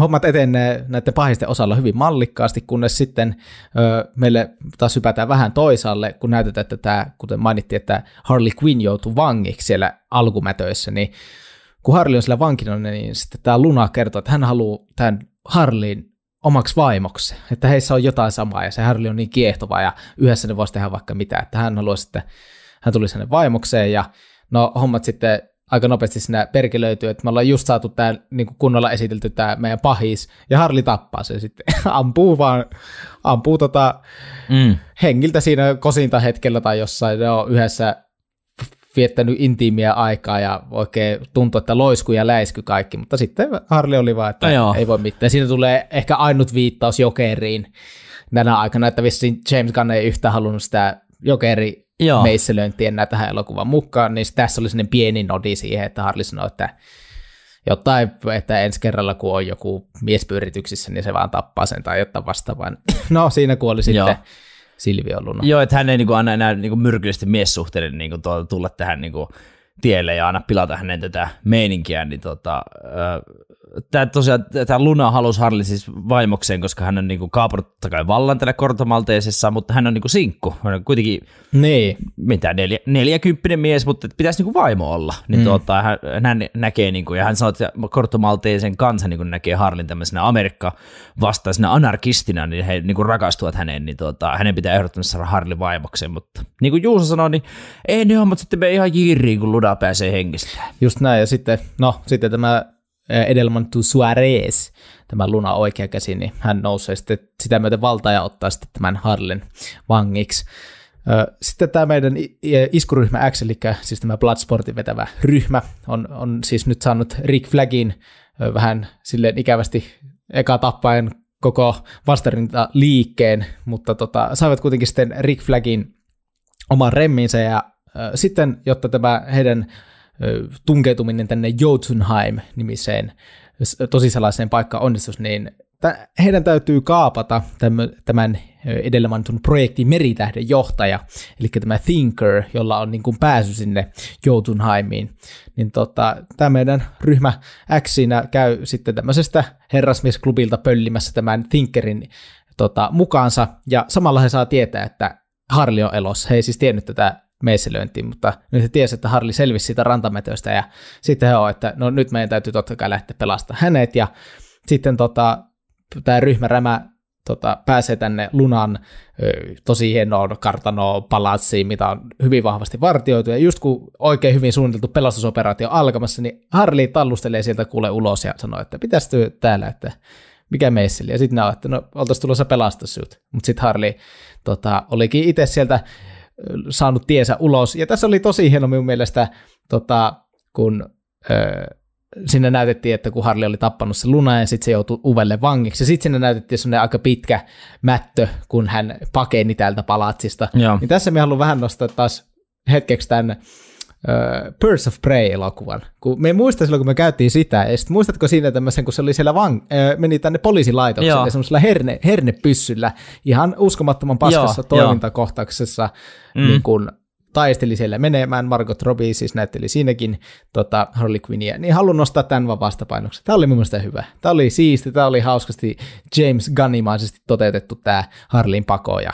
hommat etenee näiden pahisten osalla hyvin mallikkaasti, kunnes sitten ö, meille taas hypätään vähän toisaalle, kun näytetään, että tämä, kuten mainittiin, että Harley Quinn joutuu vangiksi siellä alkumätöissä, niin kun Harley on siellä vankina, niin sitten tämä Luna kertoo, että hän haluaa tämän Harleyin omaksi vaimoksi, että heissä on jotain samaa ja se Harley on niin kiehtova ja yhdessä ne voisi tehdä vaikka mitä, että hän haluaa sitten, hän tuli sinne vaimokseen ja no hommat sitten aika nopeasti sinä perki löytyy, että me ollaan just saatu tämä niin kunnolla esitelty tämä meidän pahis, ja Harli tappaa sen sitten. ampuu vaan, ampuu tota mm. hengiltä siinä kosinta hetkellä tai jossain, ne on yhdessä viettänyt intiimiä aikaa ja oikein tuntuu että loisku ja läisky kaikki, mutta sitten Harli oli vaan, että no ei voi mitään. Siinä tulee ehkä ainut viittaus Jokeriin tänä aikana, että vissiin James Gunn ei yhtä halunnut sitä Jokeri meisselöinti näitä tähän elokuvan mukaan, niin tässä oli sellainen pieni nodi siihen, että Harli sanoi, että jotain, että ensi kerralla kun on joku mies pyrityksissä, niin se vaan tappaa sen tai jotain vastaavaa. No siinä kuoli Joo. sitten Silvio Luna. Joo, että hän ei niin kuin, anna enää niin myrkyllisesti miessuhteiden niin kuin, tulla tähän niin kuin, tielle ja aina pilata hänen tätä meininkiä, niin tota, äh, tämä tosiaan, tämä Luna halusi Harley siis vaimokseen, koska hän on niinku kaaportta kai vallan täällä kortomalteisessa, mutta hän on niinku sinkku. Hän on kuitenkin niin. mitä, neljä, neljäkymppinen mies, mutta pitäisi niinku vaimo olla. Niin mm. tuota, hän, hän, näkee, niinku, ja hän sanoo, että kortomalteisen kanssa niinku näkee Harlin tämmöisenä Amerikka vastaisena anarkistina, niin he niinku rakastuvat häneen, niin tuota, hänen pitää ehdottomasti saada Harlin vaimokseen. Mutta niin kuin Juuso sanoi, niin ei ne on, mutta sitten me ihan jirriin, kun Luna pääsee hengistä. Just näin, ja sitten, no, sitten tämä Eh, edellä mainittu Suarez, tämä Luna oikea käsi, niin hän nousee sitten sitä myötä valtaa ja ottaa sitten tämän Harlen vangiksi. Eh, sitten tämä meidän iskuryhmä X, eli siis tämä Bloodsportin vetävä ryhmä, on, on siis nyt saanut Rick Flagin eh, vähän silleen ikävästi eka tappaen koko vastarinta liikkeen, mutta tota, saivat kuitenkin sitten Rick Flagin oman remminsä ja äh, sitten, jotta tämä heidän äh, tunkeutuminen tänne Jotunheim-nimiseen tosi sellaiseen paikkaan onnistus, niin heidän täytyy kaapata tämän edellä mainitun projektin meritähden johtaja, eli tämä Thinker, jolla on niin kuin pääsy sinne Joutunhaimiin. Niin tota, tämä meidän ryhmä X siinä käy sitten tämmöisestä herrasmiesklubilta pöllimässä tämän Thinkerin tota, mukaansa, ja samalla he saa tietää, että Harli on elossa. He ei siis tiennyt tätä meiselöintiin, mutta nyt he tiesi, että Harli selvisi siitä rantametöistä ja sitten he on, että no nyt meidän täytyy totta kai lähteä pelastamaan hänet ja sitten tota, tämä ryhmä rämä tota, pääsee tänne Lunan tosi hienoon kartano-palatsiin, mitä on hyvin vahvasti vartioitu. Ja just kun oikein hyvin suunniteltu pelastusoperaatio alkamassa, niin Harli tallustelee sieltä kuule ulos ja sanoo, että pitäisi täällä, että mikä meisseli. Ja sitten ne on, että no oltaisiin tulossa pelastaa Mutta sitten Harli tota, olikin itse sieltä saanut tiensä ulos. Ja tässä oli tosi hieno minun mielestä, tota, kun ö, sinne näytettiin, että kun Harley oli tappanut se Luna ja sitten se joutui uvelle vangiksi. Sitten sinne näytettiin sellainen aika pitkä mättö, kun hän pakeni täältä palatsista. Niin tässä me haluan vähän nostaa taas hetkeksi tämän Purse of Prey-elokuvan. Kun me ei muista silloin, kun me käytiin sitä, ja sit muistatko siinä tämmöisen, kun se oli siellä van, uh, meni tänne poliisilaitokselle semmoisella herne, hernepyssyllä, ihan uskomattoman paskassa Joo, toimintakohtauksessa, mm. niin kun taisteli siellä menemään, Margot Robbie siis näytteli siinäkin tota, Harley Quinnia, niin haluan nostaa tämän vaan vastapainoksi. Tämä oli mun mielestä hyvä. Tämä oli siisti, tämä oli hauskasti James Gunnimaisesti toteutettu tämä Harleyin pako ja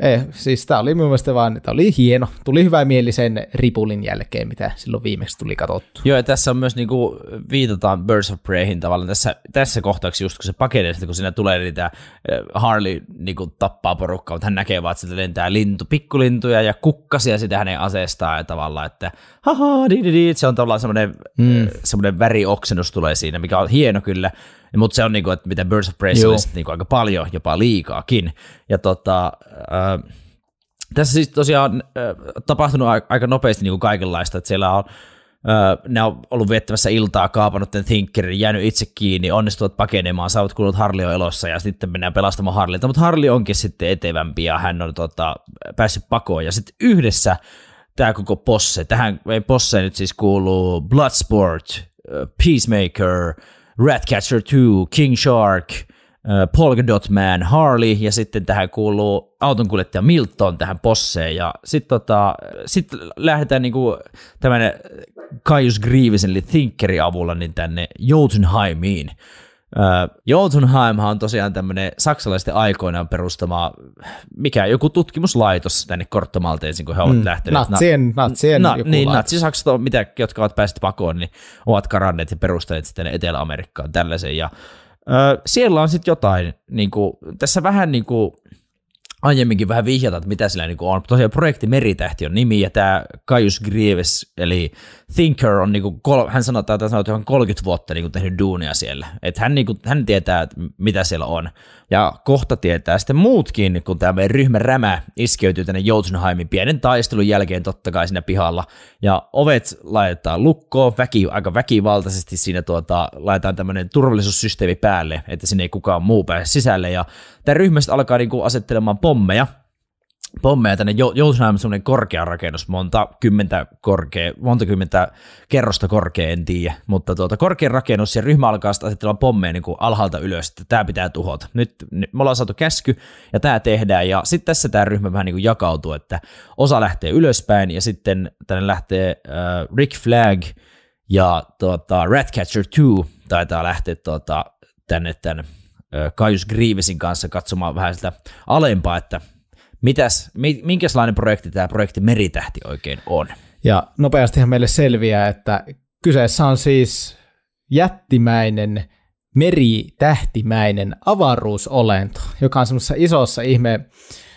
ei, eh, siis tämä oli mun mielestä vaan, tämä oli hieno. Tuli hyvä mieli sen ripulin jälkeen, mitä silloin viimeksi tuli katsottu. Joo, ja tässä on myös kuin niinku viitataan Birds of Preyhin tavallaan tässä, tässä kohtauksessa, just kun se pakenee, kun siinä tulee niitä eh, Harley kuin, niinku tappaa porukkaa, mutta hän näkee vaan, että sieltä lentää lintu, pikkulintuja ja kukkasia sitä hänen aseestaan ja tavallaan, että haha, di, di, di. se on tavallaan semmoinen mm. Eh, semmoinen värioksennus tulee siinä, mikä on hieno kyllä, niin, mutta se on niinku, että mitä Birds of Prey on niinku aika paljon, jopa liikaakin. Ja tota, äh, tässä siis tosiaan äh, tapahtunut aika nopeasti niinku kaikenlaista, että siellä on Öö, ne on ollut viettämässä iltaa, kaapannut tämän Thinkerin, jäänyt itse kiinni, onnistuvat pakenemaan, saavat kuulut Harlio elossa ja sitten mennään pelastamaan Harlilta, mutta Harli onkin sitten etevämpi ja hän on tota, päässyt pakoon ja sitten yhdessä tämä koko posse, tähän ei posse nyt siis kuuluu Bloodsport, Peacemaker, Ratcatcher 2, King Shark, äh, Dot Man, Harley ja sitten tähän kuuluu autonkuljettaja Milton tähän posseen ja sitten tota, sit lähdetään niinku tämän Kaius Grievesen eli Thinkerin avulla niin tänne Jotunheimiin Jotunheim on tosiaan tämmöinen saksalaisten aikoinaan perustama, mikä joku tutkimuslaitos tänne Korttomalteisiin, kun he ovat mm, lähteneet. Natsien, natsien na, joku Niin, natsisakset, mitä, jotka ovat päässeet pakoon, niin ovat karanneet ja perustaneet sitten Etelä-Amerikkaan tällaisen. Ja, ö, siellä on sitten jotain, niin kuin, tässä vähän niin kuin, aiemminkin vähän vihjata, että mitä sillä niinku on. Tosiaan projekti Meritähti on nimi, ja tämä Kaius Grieves, eli Thinker, on niinku, kol- hän sanoo, että hän on 30 vuotta niinku tehnyt duunia siellä. Et hän, niinku, hän tietää, mitä siellä on. Ja kohta tietää sitten muutkin, niin kun tämä meidän ryhmä rämä iskeytyy tänne Joutsenheimin pienen taistelun jälkeen totta kai siinä pihalla. Ja ovet laitetaan lukkoon, väki, aika väkivaltaisesti siinä tuota, laitetaan tämmöinen turvallisuussysteemi päälle, että sinne ei kukaan muu pääse sisälle. Ja tämä sitten alkaa niinku asettelemaan pommeja, pommeja tänne Joutsenham semmoinen korkea rakennus, monta kymmentä korkea, monta kymmentä kerrosta korkea, en tiedä, mutta tuota, korkea rakennus ja ryhmä alkaa sitten asettelemaan pommeja niin kuin alhaalta ylös, että tämä pitää tuhota. Nyt, nyt, me ollaan saatu käsky ja tämä tehdään ja sitten tässä tämä ryhmä vähän niin kuin jakautuu, että osa lähtee ylöspäin ja sitten tänne lähtee äh, Rick Flag ja tuota, Ratcatcher 2 taitaa lähteä tuota, tänne, tänne Kaius Grievesin kanssa katsomaan vähän sitä alempaa, että mitäs, minkälainen projekti tämä projekti Meritähti oikein on. Ja nopeastihan meille selviää, että kyseessä on siis jättimäinen meritähtimäinen avaruusolento, joka on semmoisessa isossa ihme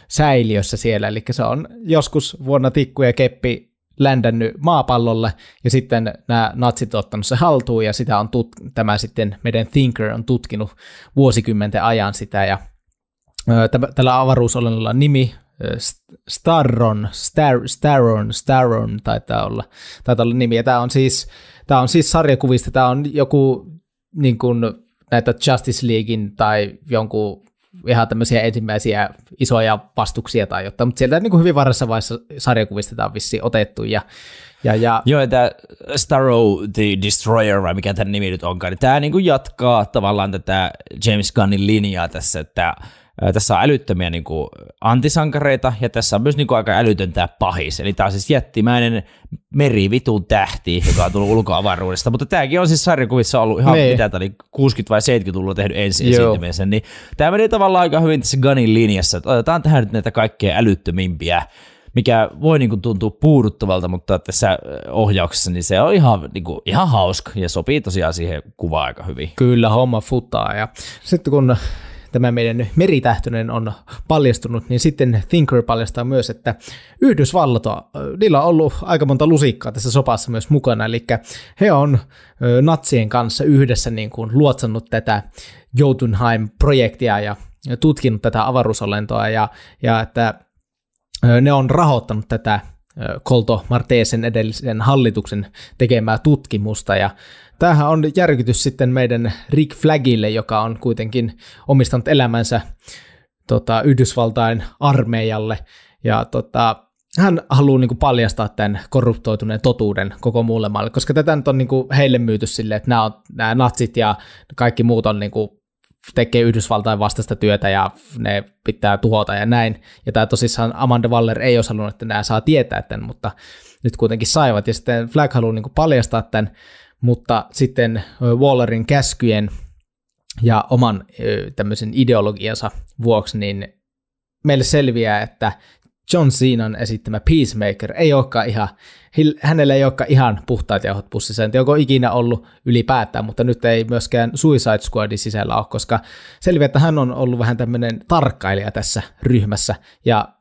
säiliössä siellä, eli se on joskus vuonna tikku ja keppi ländännyt maapallolle, ja sitten nämä natsit on ottanut se haltuun, ja sitä on tut- tämä sitten meidän Thinker on tutkinut vuosikymmenten ajan sitä, ja ö, tällä avaruusolennolla nimi Starron, Star, Staron, Staron taitaa olla, taitaa olla nimi, ja tämä on siis, tämä on siis sarjakuvista, tämä on joku niin kuin näitä Justice Leaguein tai jonkun ihan tämmöisiä ensimmäisiä isoja vastuksia tai jotain, mutta sieltä niin kuin hyvin varassa vaiheessa sarjakuvista tämä on vissiin otettu. Ja, ja, ja... Joo, tämä Starro the Destroyer, vai mikä tämän nimi nyt onkaan, niin tämä niin kuin jatkaa tavallaan tätä James Gunnin linjaa tässä, että tässä on älyttömiä niin kuin, antisankareita ja tässä on myös niin kuin, aika älytön tämä pahis. Eli tämä on siis jättimäinen merivitun tähti, joka on tullut ulkoavaruudesta. Mutta tämäkin on siis sarjakuvissa ollut ihan niin. mitä tämä oli 60- vai 70-luvulla tehnyt ensi esiintymisen. Niin tämä meni tavallaan aika hyvin tässä Gunin linjassa. Että otetaan tähän nyt näitä kaikkea älyttömimpiä mikä voi niin kuin, tuntua puuduttavalta, mutta tässä ohjauksessa niin se on ihan, niin kuin, ihan hauska ja sopii tosiaan siihen kuvaan aika hyvin. Kyllä, homma futaa. Ja sitten kun tämä meidän meritähtöinen on paljastunut, niin sitten Thinker paljastaa myös, että Yhdysvallat, äh, niillä on ollut aika monta lusikkaa tässä sopassa myös mukana, eli he on äh, natsien kanssa yhdessä niin kuin luotsannut tätä Jotunheim-projektia ja tutkinut tätä avaruusolentoa ja, ja että äh, ne on rahoittanut tätä Kolto Marteesen edellisen hallituksen tekemää tutkimusta ja tämähän on järkytys sitten meidän Rick Flagille, joka on kuitenkin omistanut elämänsä tota, Yhdysvaltain armeijalle. Ja tota, hän haluaa niin kuin, paljastaa tämän korruptoituneen totuuden koko muulle maalle, koska tätä nyt on niin kuin, heille myyty silleen, että nämä, on, nämä natsit ja kaikki muut on niin kuin, tekee Yhdysvaltain vastaista työtä ja ne pitää tuhota ja näin. Ja tämä tosissaan Amanda Waller ei olisi halunnut, että nämä saa tietää tämän, mutta nyt kuitenkin saivat. Ja sitten Flag haluaa niin kuin, paljastaa tämän mutta sitten Wallerin käskyjen ja oman tämmöisen ideologiansa vuoksi, niin meille selviää, että John Cenan esittämä Peacemaker ei olekaan ihan, hänellä ei olekaan ihan puhtaat jauhot pussissa, en onko ikinä ollut ylipäätään, mutta nyt ei myöskään Suicide Squadin sisällä ole, koska selviää, että hän on ollut vähän tämmöinen tarkkailija tässä ryhmässä, ja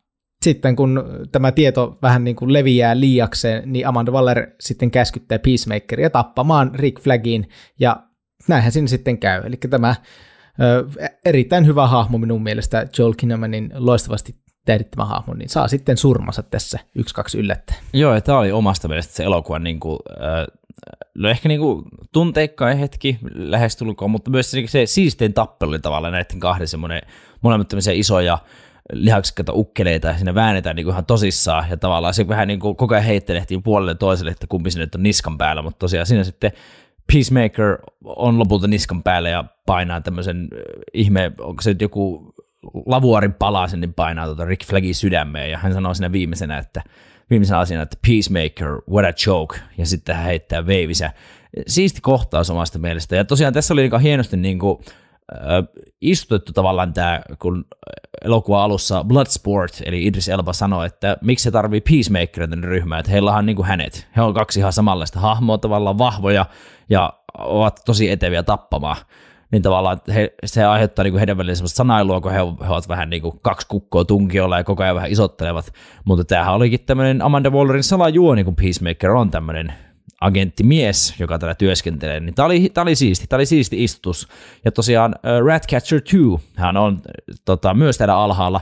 sitten kun tämä tieto vähän niin kuin leviää liiakseen, niin Amanda Waller sitten käskyttää Peacemakeria tappamaan Rick Flagin, ja näinhän siinä sitten käy. Eli tämä ö, erittäin hyvä hahmo minun mielestä, Joel Kinnamanin loistavasti tehdittämä hahmo, niin saa sitten surmansa tässä yksi kaksi yllättäen. Joo, ja tämä oli omasta mielestä se elokuva niin kuin, ö, no ehkä niin kuin tunteikkain hetki lähestulkoon, mutta myös se, niinku se siistein tappelu tavallaan näiden kahden semmoinen, molemmat isoja lihaksikkaita ukkeleita ja sinne väännetään niin kuin ihan tosissaan ja tavallaan se vähän niin kuin koko ajan heittelehtiin puolelle toiselle, että kumpi sinne on niskan päällä, mutta tosiaan siinä sitten Peacemaker on lopulta niskan päällä ja painaa tämmöisen äh, ihme, onko se nyt joku lavuarin palasen, niin painaa tuota Rick Flaggin sydämeen ja hän sanoo siinä viimeisenä, että viimeisenä asiana, että Peacemaker, what a joke, ja sitten hän heittää veivisä. Siisti kohtaus omasta mielestä. Ja tosiaan tässä oli niin hienosti niin kuin, istutettu tavallaan tämä, kun elokuva alussa Bloodsport, eli Idris Elba sanoi, että miksi se tarvii Peacemakerin tänne ryhmään, että heillä on niin kuin hänet. He on kaksi ihan samanlaista hahmoa, tavallaan vahvoja ja ovat tosi eteviä tappamaan. Niin tavallaan he, se aiheuttaa niin kuin heidän välillä sellaista sanailua, kun he, he ovat vähän niin kuin kaksi kukkoa tunkiolla ja koko ajan vähän isottelevat. Mutta tämähän olikin tämmöinen Amanda Wallerin salajuoni, kun Peacemaker on tämmöinen agenttimies, joka täällä työskentelee, niin tämä oli, tämä oli siisti, tämä oli siisti istutus. Ja tosiaan äh, Ratcatcher 2, hän on äh, tota, myös täällä alhaalla.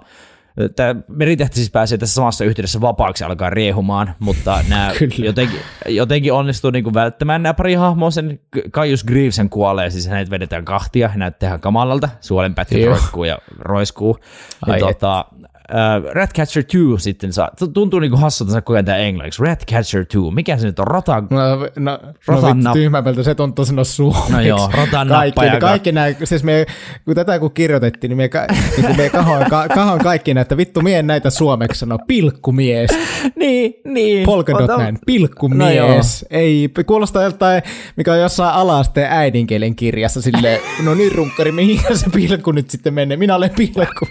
Äh, tämä meritehti siis pääsee tässä samassa yhteydessä vapaaksi alkaa riehumaan, mutta nämä jotenkin, jotenkin onnistuu kuin niinku välttämään nämä pari hahmoa. Sen Kaius Greavesen kuolee, siis hänet vedetään kahtia, hän näyttää ihan kamalalta, suolenpätkät roiskuu ja roiskuu. Ja, tota, uh, Ratcatcher 2 sitten saa. Tuntuu niinku hassulta, että sä koko tää englanniksi. Ratcatcher 2. Mikä se nyt on? Rata... No, no, rata no, no tyhmäpeltä se tuntuu sanoa suomeksi. No joo, ratan kaikki, nappaja. Kaikki nää, siis me, kun tätä kun kirjoitettiin, niin me, niin me kahoin, ka, kahoin kaikki näitä, että vittu mie näitä suomeksi sanoo. pilkkumies. niin, niin. Polkadot Ota... näin, pilkkumies. No Ei, kuulostaa joltain, mikä on jossain alasteen äidinkielen kirjassa Silleen, no niin runkkari, mihin se pilkku nyt sitten menee, minä olen pilkku.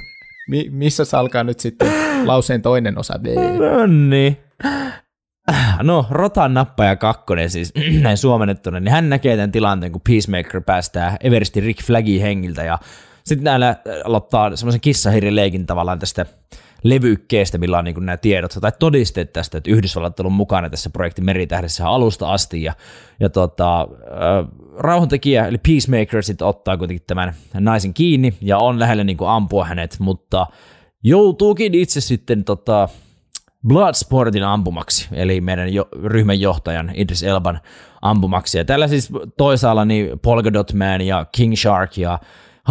Mi- missä alkaa nyt sitten lauseen toinen osa? No niin. No, Rotan nappaja kakkonen siis, näin suomennettuna, niin hän näkee tämän tilanteen, kun Peacemaker päästää Everesti Rick Flagin hengiltä ja sitten näillä aloittaa semmoisen leikin tavallaan tästä levykkeestä, millä on niin kuin nämä tiedot tai todisteet tästä, että Yhdysvallat on ollut mukana tässä projektin meritähdessä alusta asti. Ja, ja tota, äh, rauhantekijä, eli Peacemaker, sitten ottaa kuitenkin tämän naisen kiinni ja on lähellä niin kuin ampua hänet, mutta joutuukin itse sitten tota, Bloodsportin ampumaksi, eli meidän jo, ryhmän johtajan Idris Elban ampumaksi. Ja tällä siis toisaalla niin Polkadot Man ja King Shark ja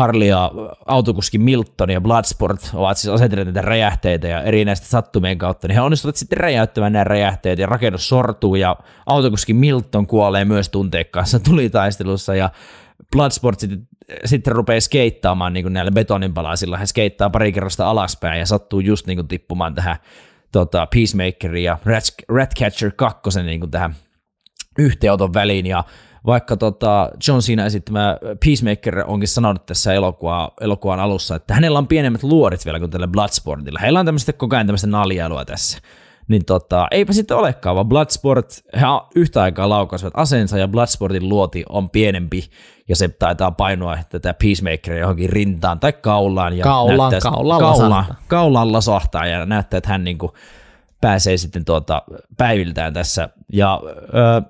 Harley ja autokuski Milton ja Bloodsport ovat siis asetelleet näitä räjähteitä ja näistä sattumien kautta, niin he onnistuvat sitten räjäyttämään nämä räjähteet ja rakennus sortuu ja autokuski Milton kuolee myös tunteikkaassa tulitaistelussa ja Bloodsport sitten, sitten rupeaa skeittaamaan niin näillä betoninpalaisilla. Hän skeittaa pari kerrosta alaspäin ja sattuu just niin kuin tippumaan tähän tota, Peacemakerin ja Ratcatcher 2 niin tähän yhteenoton väliin ja vaikka tota John siinä esittämä Peacemaker onkin sanonut tässä elokuva, elokuvan alussa, että hänellä on pienemmät luorit vielä kuin tällä Bloodsportilla. Heillä on tämmöistä koko ajan tämmöistä naljailua tässä. Niin tota, eipä sitten olekaan, vaan Bloodsport, he yhtä aikaa laukaisivat aseensa ja Bloodsportin luoti on pienempi ja se taitaa painoa tätä Peacemakeria johonkin rintaan tai kaulaan. Ja kaulaan, näyttää, kaulaan, kaula, kaulaan lasahtaa ja näyttää, että hän niinku pääsee sitten tuota päiviltään tässä. Ja öö,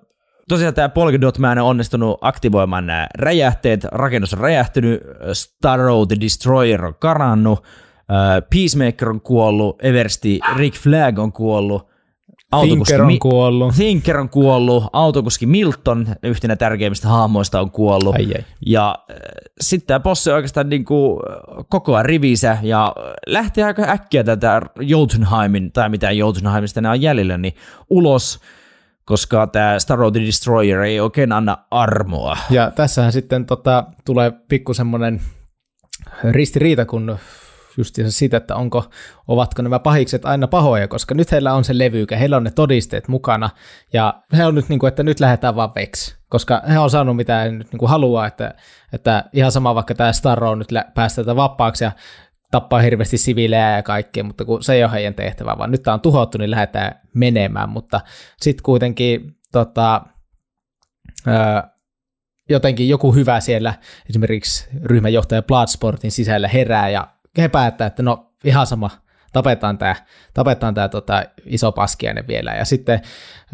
tosiaan tämä Polkadot-mä en onnistunut aktivoimaan nämä räjähteet, rakennus on räjähtynyt, Starro the Destroyer on karannut, Peacemaker on kuollut, Eversti Rick Flag on kuollut, Autokuski Thinker on kuollut. Thinker on kuollut, autokuski Milton yhtenä tärkeimmistä hahmoista on kuollut. Ai, ai. Ja äh, sitten tämä posse oikeastaan niin kuin, koko ajan rivinsä ja lähtee aika äkkiä tätä Jotunheimin, tai mitä Jotunheimista nämä on jäljellä, niin ulos – koska tämä Star Road Destroyer ei oikein anna armoa. Ja tässähän sitten tota, tulee pikku semmoinen ristiriita, kun just siitä, että onko, ovatko nämä pahikset aina pahoja, koska nyt heillä on se levyykä, heillä on ne todisteet mukana, ja he on nyt niin kuin, että nyt lähdetään vaan veksi, koska he on saanut mitä he nyt niin kuin haluaa, että, että ihan sama vaikka tämä Starro nyt päästetään vapaaksi, ja tappaa hirveästi siviilejä ja kaikkea, mutta kun se ei ole heidän tehtävä, vaan nyt tämä on tuhottu, niin lähdetään menemään, mutta sitten kuitenkin tota, öö, jotenkin joku hyvä siellä, esimerkiksi ryhmänjohtaja Bloodsportin sisällä herää ja he päättää, että no ihan sama, tapetaan tämä tapetaan tää, tota, iso paskiainen vielä. Ja sitten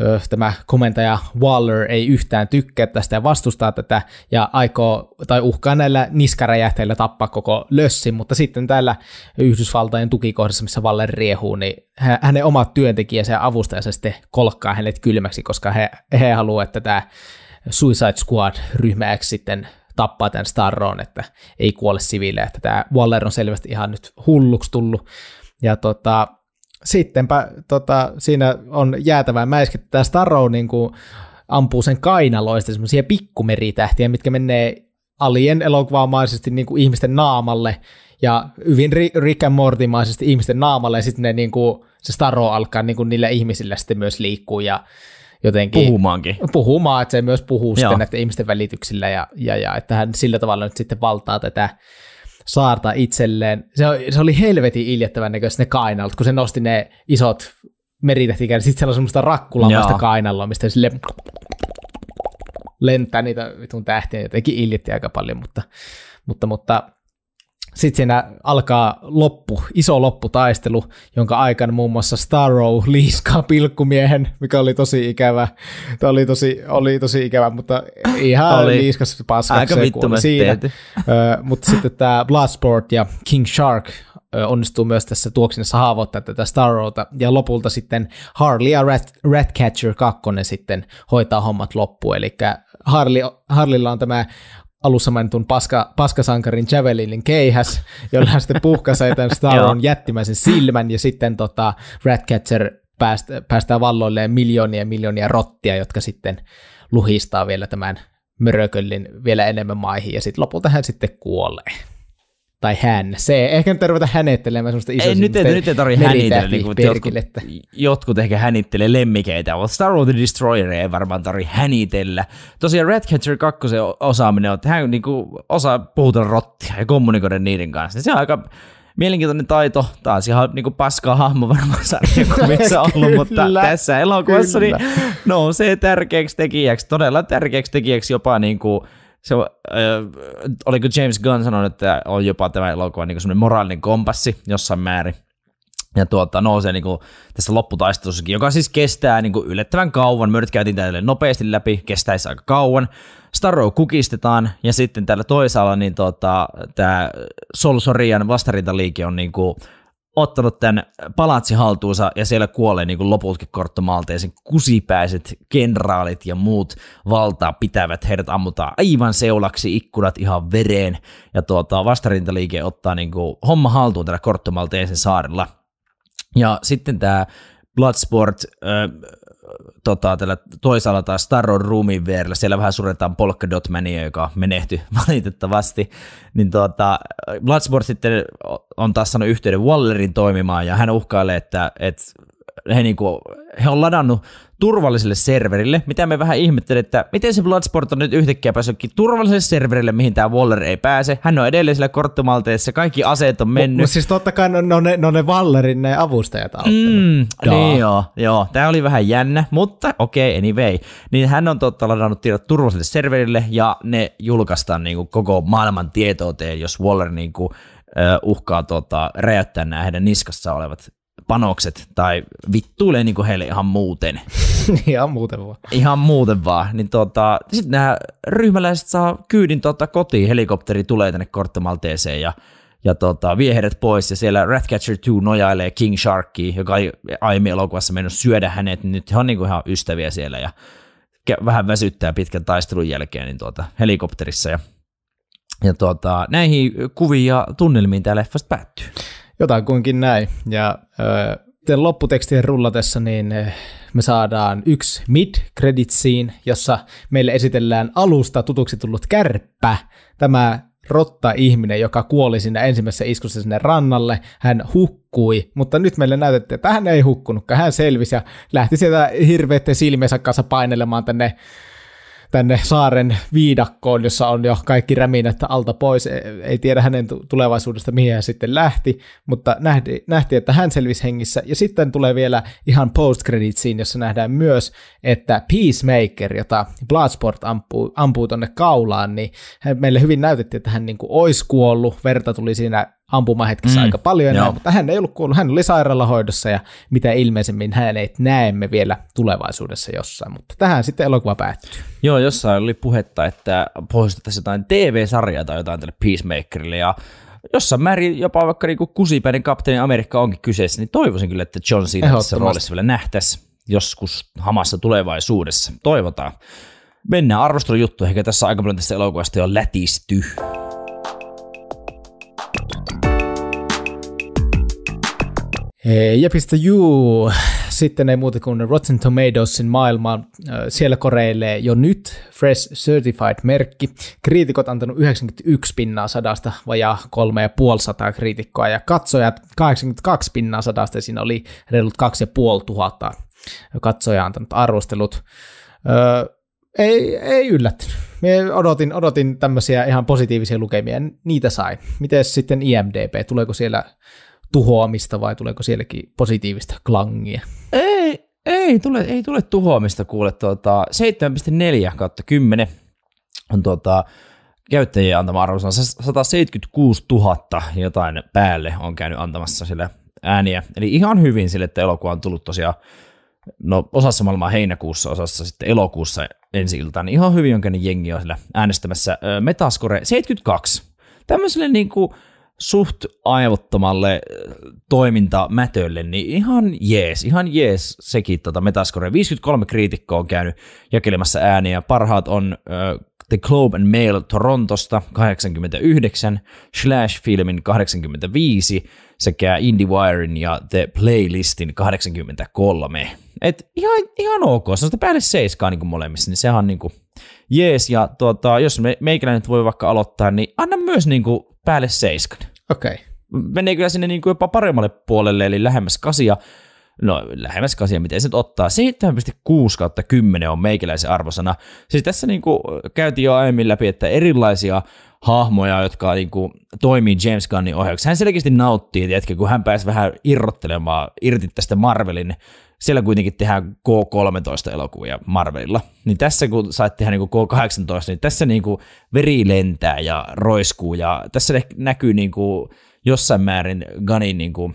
ö, tämä komentaja Waller ei yhtään tykkää tästä ja vastustaa tätä ja aikoo tai uhkaa näillä niskaräjähteillä tappaa koko lössin, mutta sitten täällä Yhdysvaltain tukikohdassa, missä Waller riehuu, niin hänen omat työntekijänsä ja avustajansa sitten kolkkaa hänet kylmäksi, koska he, he haluavat, että tämä Suicide Squad-ryhmäksi sitten tappaa tämän Starron, että ei kuole siviilejä, että tämä Waller on selvästi ihan nyt hulluksi tullut. Ja tota, sittenpä tota, siinä on jäätävää mäiskettä. Tämä Starrow niin kuin ampuu sen kainaloista semmoisia pikkumeritähtiä, mitkä menee alien elokuvaamaisesti niin kuin ihmisten naamalle ja hyvin Rick and Mortimaisesti ihmisten naamalle ja sitten ne niin kuin, se staro alkaa niin kuin niillä ihmisillä sitten myös liikkuu ja jotenkin... Puhumaankin. Puhumaan, että se myös puhuu Joo. sitten näiden ihmisten välityksillä ja, ja, ja että hän sillä tavalla nyt sitten valtaa tätä saarta itselleen. Se, se oli helvetin iljettävän näköistä ne kainalot, kun se nosti ne isot meritehtikään. Sitten siellä on semmoista rakkulamaista kainaloa, mistä sille lentää niitä vitun tähtiä, jotenkin iljetti aika paljon, mutta, mutta, mutta sitten siinä alkaa loppu, iso lopputaistelu, jonka aikana muun muassa Starrow liiskaa pilkkumiehen, mikä oli tosi ikävä. Tämä oli tosi, oli tosi ikävä, mutta ihan oli. liiskas paskaksi Aika siinä. Ö, mutta sitten tämä Bloodsport ja King Shark onnistuu myös tässä tuoksinnassa haavoittaa tätä Starrowta, ja lopulta sitten Harley ja Rat, Ratcatcher 2 sitten hoitaa hommat loppuun, eli Harley, Harleylla on tämä alussa mainitun paska, paskasankarin Javelinin keihäs, jolla hän sitten puhkaisee tämän on jättimäisen silmän ja sitten tota, Ratcatcher pääst, päästää valloilleen miljoonia miljoonia rottia, jotka sitten luhistaa vielä tämän mörököllin vielä enemmän maihin ja sitten lopulta hän sitten kuolee tai hän. Se, ehkä nyt tarvita hänettelemään semmoista isoa... Ei, nyt, ei, nyt ei tarvitse hänitellä. Niin kuin jotkut, jotkut, ehkä hänittelee lemmikeitä, mutta Star Wars Destroyer ei varmaan tarvitse hänitellä. Tosiaan Redcatcher 2 osaaminen on, että hän niin kuin, osaa puhutella rottia ja kommunikoida niiden kanssa. Se on aika mielenkiintoinen taito. Taas ihan niin kuin paskaa hahmo varmaan sarjakuvissa ollut, mutta tässä elokuvassa niin nousee tärkeäksi tekijäksi, todella tärkeäksi tekijäksi jopa niin kuin, se, äh, oliko James Gunn sanonut, että on jopa tämä elokuva niin semmoinen moraalinen kompassi jossain määrin. Ja tuota, nousee niin kuin, tässä lopputaistelussakin, joka siis kestää niin kuin, yllättävän kauan. Me nyt käytiin tälle nopeasti läpi, kestäisi siis aika kauan. Starro kukistetaan ja sitten täällä toisaalla niin tuota, tämä Sol Sorian vastarintaliike on niin kuin, ottanut tämän palatsi haltuunsa ja siellä kuolee niin kuin lopultakin korttomalteisen kusipäiset kenraalit ja muut valtaa pitävät. Heidät ammutaan aivan seulaksi, ikkunat ihan vereen ja tuota, vastarintaliike ottaa niin kuin homma haltuun tällä korttomalteisen saarella. Ja sitten tämä Bloodsport, äh, tota, tällä toisaalla taas Starron Roomin vierellä, siellä vähän suretaan Polkadot Mania, joka menehty valitettavasti, niin tota, Bloodsport sitten on taas sanonut yhteyden Wallerin toimimaan, ja hän uhkailee, että, että he niin kuin he on ladannut turvalliselle serverille, mitä me vähän ihmettelin, että miten se Bloodsport on nyt yhtäkkiä päässytkin turvalliselle serverille, mihin tämä Waller ei pääse. Hän on edelleen sillä korttomalteessa, kaikki aseet on mennyt. Mutta siis totta kai ne on ne, ne, ne Wallerin ne avustajat auttanut. Mm, niin joo, joo. Tämä oli vähän jännä, mutta okei, okay, anyway. Niin hän on totta ladannut tiedot turvalliselle serverille ja ne julkaistaan niin kuin koko maailman tietoteen, jos Waller niin kuin, uhkaa tota, räjäyttää nämä heidän niskassa olevat panokset tai vittuilee kuin niinku heille ihan muuten. ihan muuten vaan. Ihan muuten vaan. Niin tota, sitten nämä ryhmäläiset saa kyydin tota kotiin, helikopteri tulee tänne Korttomalteeseen ja ja tota, vie heidät pois, ja siellä Ratcatcher 2 nojailee King Sharkkiin, joka ei aiemmin elokuvassa mennyt syödä hänet, niin nyt he on kuin niinku ihan ystäviä siellä, ja vähän väsyttää pitkän taistelun jälkeen niin tuota, helikopterissa, ja, ja tuota, näihin kuviin ja tunnelmiin tämä leffa päättyy. Jotain kuinkin näin. Ja öö, lopputekstien rullatessa niin me saadaan yksi mid-credit scene, jossa meille esitellään alusta tutuksi tullut kärppä, tämä rotta-ihminen, joka kuoli sinne ensimmäisessä iskussa sinne rannalle. Hän hukkui, mutta nyt meille näytettiin, että hän ei hukkunutkaan. Hän selvisi ja lähti sieltä hirveiden silmiensä kanssa painelemaan tänne tänne saaren viidakkoon, jossa on jo kaikki räminät alta pois. E, ei tiedä hänen tulevaisuudesta, mihin hän sitten lähti, mutta nähti, nähti että hän selvisi hengissä. Ja sitten tulee vielä ihan post creditsiin jossa nähdään myös, että Peacemaker, jota Bloodsport ampuu, ampuu tonne kaulaan, niin hän, meille hyvin näytettiin, että hän niin kuin olisi kuollut, verta tuli siinä ampumaan hetkessä mm. aika paljon, näin, mutta hän ei ollut kuollut, hän oli sairaalahoidossa ja mitä ilmeisemmin hän ei näemme vielä tulevaisuudessa jossain, mutta tähän sitten elokuva päättyy. Joo, jossain oli puhetta, että pohjoistettaisiin jotain TV-sarjaa tai jotain tälle Peacemakerille ja jossain määrin jopa vaikka niin kusipäinen kapteeni Amerikka onkin kyseessä, niin toivoisin kyllä, että John Cena tässä roolissa vielä nähtäisi joskus hamassa tulevaisuudessa. Toivotaan. Mennään arvostelujuttu, ehkä tässä aika paljon tässä elokuvasta jo lätisty. Eh, ja juu. Sitten ei muuta kuin Rotten Tomatoesin maailma. Eh, siellä koreilee jo nyt Fresh Certified-merkki. Kriitikot antanut 91 pinnaa sadasta, vajaa 3500 kriitikkoa. Ja katsojat 82 pinnaa sadasta. Siinä oli reilut 2500 katsojaa antanut arvostelut. Öö, ei, ei yllättynyt. odotin, odotin tämmöisiä ihan positiivisia lukemia. Niitä sain. Miten sitten IMDB? Tuleeko siellä tuhoamista vai tuleeko sielläkin positiivista klangia? Ei, ei tule, ei tule tuhoamista kuule. Tuota, 7.4 kautta 10 on tuota, käyttäjien antama arvo. 176 000 jotain päälle on käynyt antamassa sille ääniä. Eli ihan hyvin sille, että elokuva on tullut tosiaan no osassa maailmaa heinäkuussa, osassa sitten elokuussa ensi iltaan, niin ihan hyvin on käynyt jengi on sillä äänestämässä. Metascore 72. Tämmöiselle niin kuin suht aivottomalle äh, toimintamätölle, niin ihan jees, ihan jees sekin tota Metascore. 53 kriitikkoa on käynyt jakelemassa ääniä. Parhaat on uh, The Globe and Mail Torontosta 89, Slash Filmin 85 sekä IndieWiren ja The Playlistin 83. Et ihan, ihan ok, se on sitä päälle seiskaa niin molemmissa, niin sehän on niin kuin – jees, ja tuota, jos me, meikäläinen voi vaikka aloittaa, niin anna myös niin kuin päälle seiskan. Okei. Okay. Menee kyllä sinne niin kuin jopa paremmalle puolelle, eli lähemmäs kasia. No, lähemmäs kasia, miten se nyt ottaa? 7,6 kautta 10 on meikäläisen arvosana. Siis tässä niin kuin käytiin jo aiemmin läpi, että erilaisia hahmoja, jotka niin kuin, toimii James Gunnin ohjauksessa. Hän selkeästi nauttii, tiedätkö, kun hän pääsi vähän irrottelemaan irti tästä Marvelin siellä kuitenkin tehdään K-13-elokuvia Marvelilla. Niin tässä kun sait tehdä niin K-18, niin tässä niin kuin veri lentää ja roiskuu ja tässä näkyy niin kuin jossain määrin Gunnin niin kuin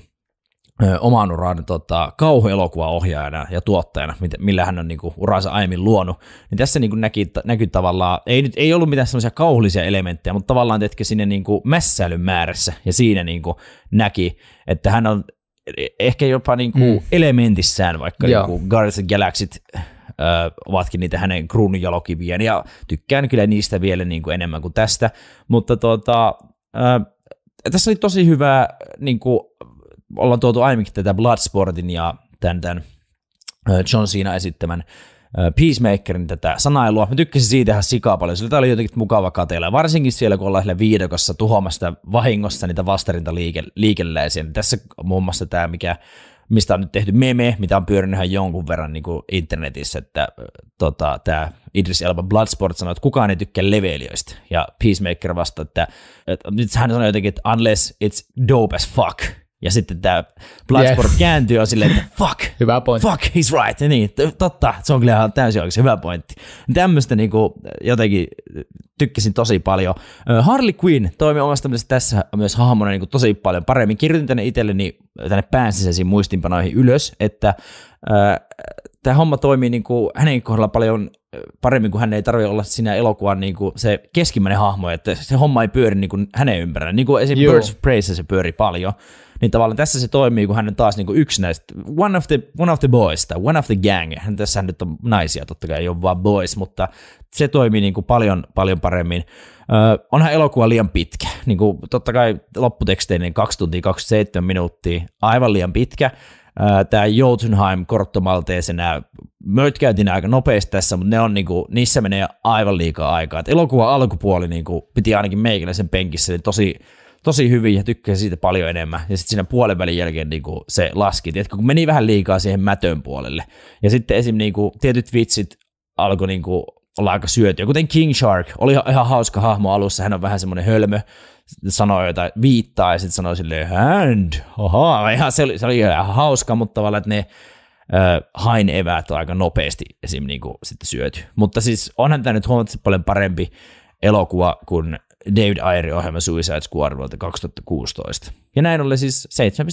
oman uran tota, kauhuelokuvaohjaajana ja tuottajana, millä hän on kuin, niinku uransa aiemmin luonut, niin tässä kuin, niinku näki, näkyi tavallaan, ei nyt ei ollut mitään semmoisia kauhullisia elementtejä, mutta tavallaan teetkin sinne kuin, niinku mässäilyn määrässä ja siinä kuin, näki, että hän on E- e- ehkä jopa niin kuin mm. elementissään, vaikka niin kuin Guardians of Galaxyt äh, ovatkin niitä hänen kruununjalokiviään, ja tykkään kyllä niistä vielä niin kuin enemmän kuin tästä, mutta tuota, äh, tässä oli tosi hyvä, niin kuin, ollaan tuotu aiemminkin tätä Bloodsportin ja tämän, tämän John Cena esittämän äh, Peacemakerin niin tätä sanailua. Mä tykkäsin siitä ihan sikaa paljon, sillä oli jotenkin mukava katella. Varsinkin siellä, kun ollaan viidokossa tuhoamassa vahingossa niitä vastarintaliikeläisiä. Niin tässä muun muassa tämä, mikä mistä on nyt tehty meme, mitä on pyörinyt ihan jonkun verran niin kuin internetissä, että tota, tämä Idris Elba Bloodsport sanoi, että kukaan ei tykkää leveilijöistä. ja Peacemaker vastaa, että, että nyt hän sanoi jotenkin, että unless it's dope as fuck, ja sitten tämä Bloodsport yeah. kääntyy on silleen, että fuck, Hyvä pointti. fuck, he's right. Ja niin, totta, se on kyllä ihan täysin oikein. Hyvä pointti. Tämmöistä niinku, äh, jotenkin äh, tykkäsin tosi paljon. Äh, Harley Quinn toimi omasta mielestä tässä myös hahmona niinku tosi paljon paremmin. Kirjoitin tänne itselleni, tänne päänsisäisiin muistinpanoihin ylös, että äh, tämä homma toimii niin kuin hänen kohdalla paljon paremmin, kun hän ei tarvitse olla siinä elokuvan niin kuin se keskimmäinen hahmo, että se homma ei pyöri niin kuin hänen ympärillä. Niin kuin esimerkiksi Birds of Prey se pyöri paljon. Niin tavallaan tässä se toimii, kun hän on taas niin kuin yksi näistä, one of, the, one of the boys tai one of the gang. Hän tässä nyt on naisia, totta kai ei ole vaan boys, mutta se toimii niin kuin paljon, paljon paremmin. Öö, onhan elokuva liian pitkä. Niin kuin, totta kai lopputeksteinen 2 tuntia 27 minuuttia, aivan liian pitkä tämä Jotunheim korttomalteisena. Möt käytiin aika nopeasti tässä, mutta ne on niinku, niissä menee aivan liikaa aikaa. Et elokuva alkupuoli niinku, piti ainakin meikäläisen penkissä, eli tosi, tosi hyvin ja tykkäsin siitä paljon enemmän. Ja sitten siinä puolen välin jälkeen niinku, se laski, Tiedätkö, kun meni vähän liikaa siihen mätön puolelle. Ja sitten esim. Niinku, tietyt vitsit alkoi niinku, ollaan aika syötyä. Kuten King Shark, oli ihan hauska hahmo alussa, hän on vähän semmoinen hölmö, sanoi jotain, viittaa ja sitten sanoi silleen hand, ohaa, se, oli, se oli ihan hauska, mutta tavallaan, että ne äh, hain eväät on aika nopeasti esim. Niin kuin, sitten syöty. Mutta siis onhan tämä nyt huomattavasti paljon parempi elokuva kuin David Ayerin ohjelma Suicide Squad vuodelta 2016. Ja näin ollen siis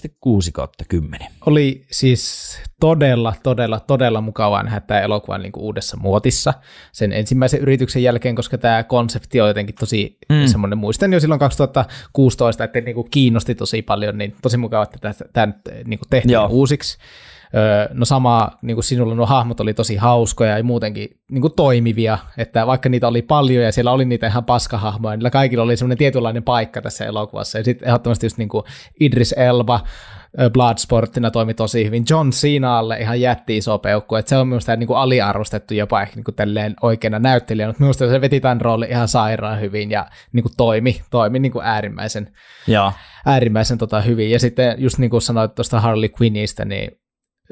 7,6 kautta 10. Oli siis todella, todella, todella mukavaa nähdä tämä elokuva niin kuin uudessa muotissa sen ensimmäisen yrityksen jälkeen, koska tämä konsepti on jotenkin tosi mm. semmoinen, muistan jo silloin 2016, että niin kuin kiinnosti tosi paljon, niin tosi mukavaa, että tämä nyt eh, niin kuin tehtiin Joo. uusiksi no sama, niin kuin sinulla nuo hahmot oli tosi hauskoja ja muutenkin niin kuin toimivia, että vaikka niitä oli paljon ja siellä oli niitä ihan paskahahmoja, niillä kaikilla oli semmoinen tietynlainen paikka tässä elokuvassa. Ja sitten ehdottomasti just niin kuin Idris Elba, Bloodsportina toimi tosi hyvin. John Cenaalle ihan jätti iso peukku, että se on minusta niin kuin aliarvostettu jopa ehkä niin kuin oikeana näyttelijänä, mutta minusta se veti tämän roolin ihan sairaan hyvin ja niin kuin toimi, toimi niin kuin äärimmäisen, Joo. äärimmäisen tota hyvin. Ja sitten just niin kuin sanoit tuosta Harley Quinnistä, niin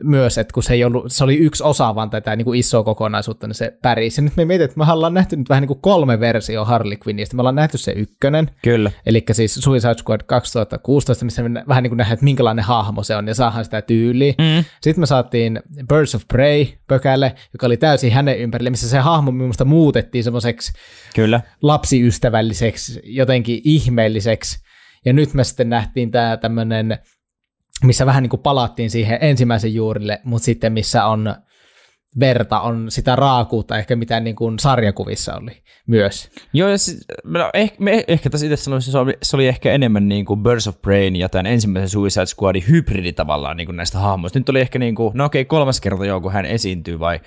myös, että kun se, ei ollut, se oli yksi osa vaan tätä niin kuin isoa kokonaisuutta, niin se pärisi. Nyt me mietin, että me ollaan nähty nyt vähän niin kuin kolme versio Harley Quinnistä. Me ollaan nähty se ykkönen. Kyllä. Eli siis Suicide Squad 2016, missä me vähän niin kuin nähdään, että minkälainen hahmo se on, ja saahan sitä tyyliä. Mm. Sitten me saatiin Birds of Prey pökälle, joka oli täysin hänen ympärille, missä se hahmo minusta muutettiin semmoiseksi Kyllä. lapsiystävälliseksi, jotenkin ihmeelliseksi. Ja nyt me sitten nähtiin tämä tämmöinen missä vähän niin kuin palattiin siihen ensimmäisen juurille, mutta sitten missä on verta, on sitä raakuutta ehkä mitä niin kuin sarjakuvissa oli myös. Joo, ja siis, no, ehkä, me, ehkä tässä itse sanoisin, se oli, se oli ehkä enemmän niin kuin Birds of Prey ja tämän ensimmäisen Suicide Squadin hybridi tavallaan niin kuin näistä hahmoista. Nyt oli ehkä niin kuin, no okei, kolmas kerta joo, kun hän esiintyy vai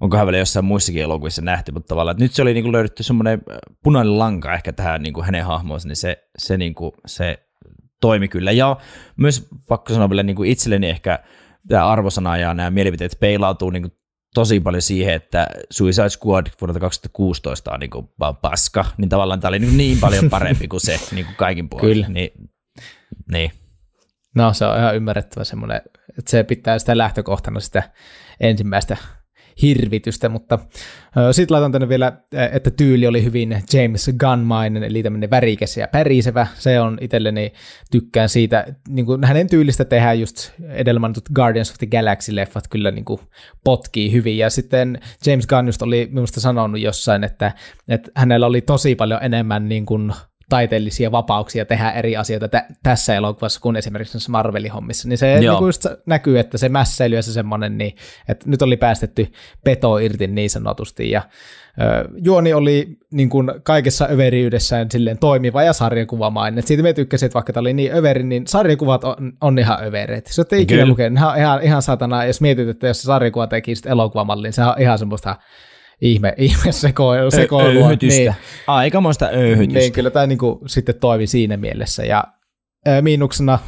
onko hän vielä jossain muissakin elokuvissa nähty, mutta tavallaan, että nyt se oli niin kuin löydetty semmoinen punainen lanka ehkä tähän niin kuin hänen hahmoonsa, niin se, se, niin kuin, se toimi kyllä. Ja myös pakko sanoa vielä niin kuin itselleni ehkä tämä arvosana ja nämä mielipiteet peilautuu niin kuin tosi paljon siihen, että Suicide Squad vuodelta 2016 on niin kuin vaan paska, niin tavallaan tämä oli niin, niin paljon parempi kuin se niin kuin kaikin puolin. Kyllä. Niin, niin. No se on ihan ymmärrettävä semmoinen, että se pitää sitä lähtökohtana sitä ensimmäistä hirvitystä, mutta sitten laitan tänne vielä, että tyyli oli hyvin James Gunn-mainen, eli tämmöinen värikäs ja pärisevä. Se on itselleni, tykkään siitä, niin kuin hänen tyylistä tehdään just edellä mainitut Guardians of the Galaxy-leffat kyllä niin kuin potkii hyvin. Ja sitten James Gunn just oli minusta sanonut jossain, että, että hänellä oli tosi paljon enemmän niin kuin taiteellisia vapauksia tehdä eri asioita tä- tässä elokuvassa kuin esimerkiksi Marvelin hommissa. Niin se niinku just näkyy, että se mässäily ja se semmoinen, niin, että nyt oli päästetty peto irti niin sanotusti. Ja ö, juoni oli niin kuin kaikessa överiydessään silleen toimiva ja sarjakuvamainen. Et siitä me tykkäsin, että vaikka tämä oli niin överi, niin sarjakuvat on, on ihan övereet. Se olette ikinä lukenut. Ihan, ihan, ihan satana, jos mietit, että jos se sarjakuva tekisi elokuvamallin, niin se on ihan semmoista ihme, ihme seko, sekoilua. Öyhytystä. Niin, Aikamoista öyhytystä. Niin, kyllä tämä niin kuin, sitten toimi siinä mielessä. Ja miinuksena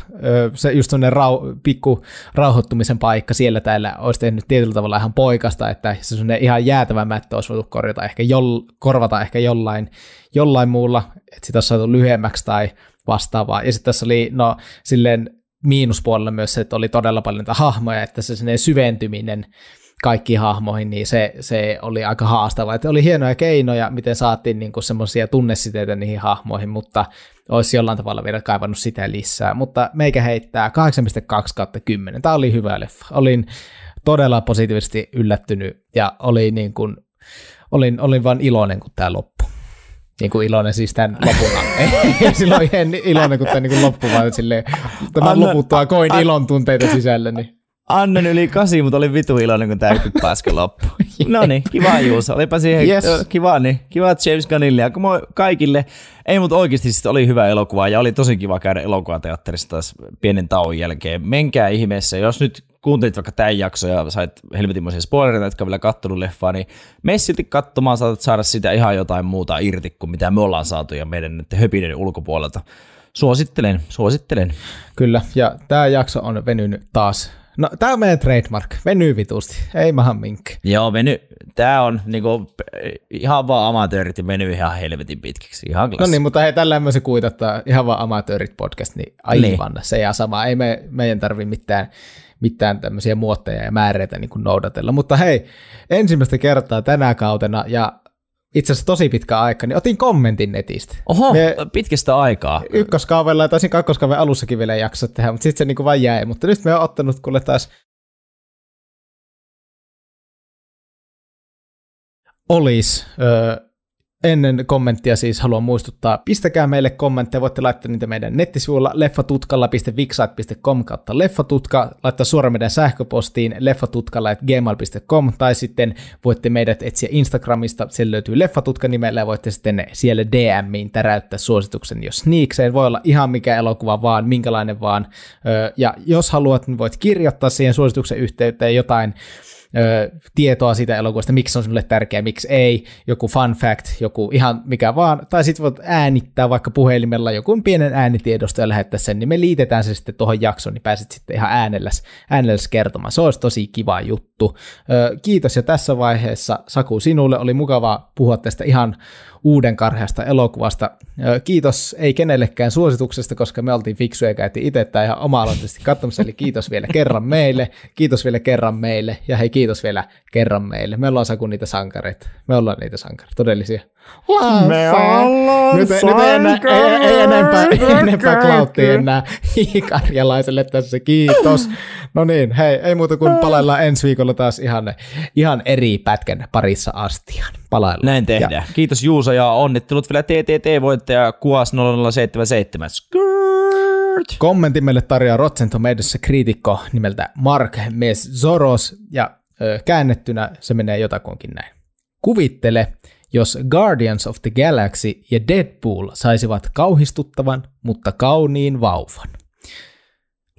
se just sellainen rau, pikku rauhoittumisen paikka siellä täällä olisi tehnyt tietyllä tavalla ihan poikasta, että se ihan jäätävä mättö olisi voitu korjata ehkä joll, korvata ehkä jollain, jollain muulla, että sitä olisi saatu lyhyemmäksi tai vastaavaa. Ja sitten tässä oli no silleen miinuspuolella myös se, että oli todella paljon niitä hahmoja, että se syventyminen, kaikkiin hahmoihin, niin se, se oli aika haastava. Että oli hienoja keinoja, miten saatiin niin semmoisia tunnesiteitä niihin hahmoihin, mutta olisi jollain tavalla vielä kaivannut sitä lisää. Mutta meikä heittää 8.2 kautta 10. Tämä oli hyvä leffa. Olin todella positiivisesti yllättynyt ja oli niin kuin, olin, olin vain iloinen, kun tämä loppui. Niin kuin iloinen siis tämän lopulla. ei silloin iloinen, kun tämä niin loppu, vaan silleen, tämän Anna, loputtua koin ilon tunteita sisälleni. Niin. Annoin yli kasi, mutta olin vitu iloinen, kun tämä paski loppu. No niin, kiva Juus, Olipa siihen yes. kiva, niin. kiva James Gunnille ja kaikille. Ei, mutta oikeasti siis oli hyvä elokuva ja oli tosi kiva käydä elokuvateatterissa taas pienen tauon jälkeen. Menkää ihmeessä, jos nyt kuuntelit vaikka tämän jakson ja sait helvetinmoisia spoilereita, jotka vielä kattonut leffaa, niin me silti katsomaan, saatat saada sitä ihan jotain muuta irti kuin mitä me ollaan saatu ja meidän nyt höpinen ulkopuolelta. Suosittelen, suosittelen. Kyllä, ja tämä jakso on venynyt taas No, tää on meidän trademark. Venyy vitusti. Ei mahan minkki. Joo, veny. Tää on niinku, ihan vaan amatöörit ja venyy ihan helvetin pitkiksi. Ihan klassi. No niin, mutta hei, tällä se kuitattaa ihan vaan amatöörit podcast, niin aivan niin. se ja sama. Ei me, meidän tarvitse mitään, mitään tämmöisiä muotteja ja määreitä niin noudatella. Mutta hei, ensimmäistä kertaa tänä kautena ja itse asiassa tosi pitkä aika, niin otin kommentin netistä. Oho, Me pitkästä aikaa. Ykköskaavella ja taisin kakkoskaavella alussakin vielä jaksa tehdä, mutta sitten se niin kuin vain jäi. Mutta nyt me on ottanut kuule taas olis öö, Ennen kommenttia siis haluan muistuttaa, pistäkää meille kommentteja, voitte laittaa niitä meidän nettisivuilla leffatutkalla.vixite.com kautta leffatutka, laittaa suoraan meidän sähköpostiin leffatutkalla.gmail.com tai sitten voitte meidät etsiä Instagramista, siellä löytyy leffatutka nimellä ja voitte sitten siellä DMiin täräyttää suosituksen, jos niikseen voi olla ihan mikä elokuva vaan, minkälainen vaan. Ja jos haluat, niin voit kirjoittaa siihen suosituksen yhteyteen jotain ö, tietoa siitä elokuvasta, miksi se on sinulle tärkeä, miksi ei, joku fun fact, joku ihan mikä vaan, tai sitten voit äänittää vaikka puhelimella joku pienen äänitiedosto ja lähettää sen, niin me liitetään se sitten tuohon jaksoon, niin pääset sitten ihan äänelläs, äänelläs kertomaan. Se olisi tosi kiva juttu. Ö, kiitos ja tässä vaiheessa Saku sinulle, oli mukavaa puhua tästä ihan uuden karheasta elokuvasta. Kiitos ei kenellekään suosituksesta, koska me oltiin fiksuja ja käytiin itse tämä ihan oma-aloitteisesti katsomassa, eli kiitos vielä kerran meille, kiitos vielä kerran meille ja hei kiitos vielä kerran meille. Me ollaan Saku niitä sankareita, me ollaan niitä sankareita, todellisia. Me ollaan nyt, nyt ei, enää, ei, ei enempää, ei enempää klauttiin enää hiikarjalaiselle tässä, kiitos. No niin, hei, ei muuta kuin palaillaan ensi viikolla taas ihan, ihan eri pätkän parissa astian. Palaillaan. Näin tehdään. Ja. Kiitos Juusa ja onnittelut vielä TTT-voittaja Kuas 0077. Skirt. Kommentti meille tarjoaa Rotsentomeidossa kriitikko nimeltä Mark Mes Zoros ja ö, käännettynä se menee jotakuinkin näin. Kuvittele, jos Guardians of the Galaxy ja Deadpool saisivat kauhistuttavan, mutta kauniin vauvan.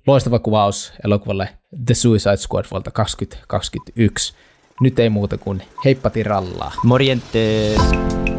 Loistava kuvaus elokuvalle The Suicide Squad vuolta 2021. Nyt ei muuta kuin heippati rallaa. Morjentes!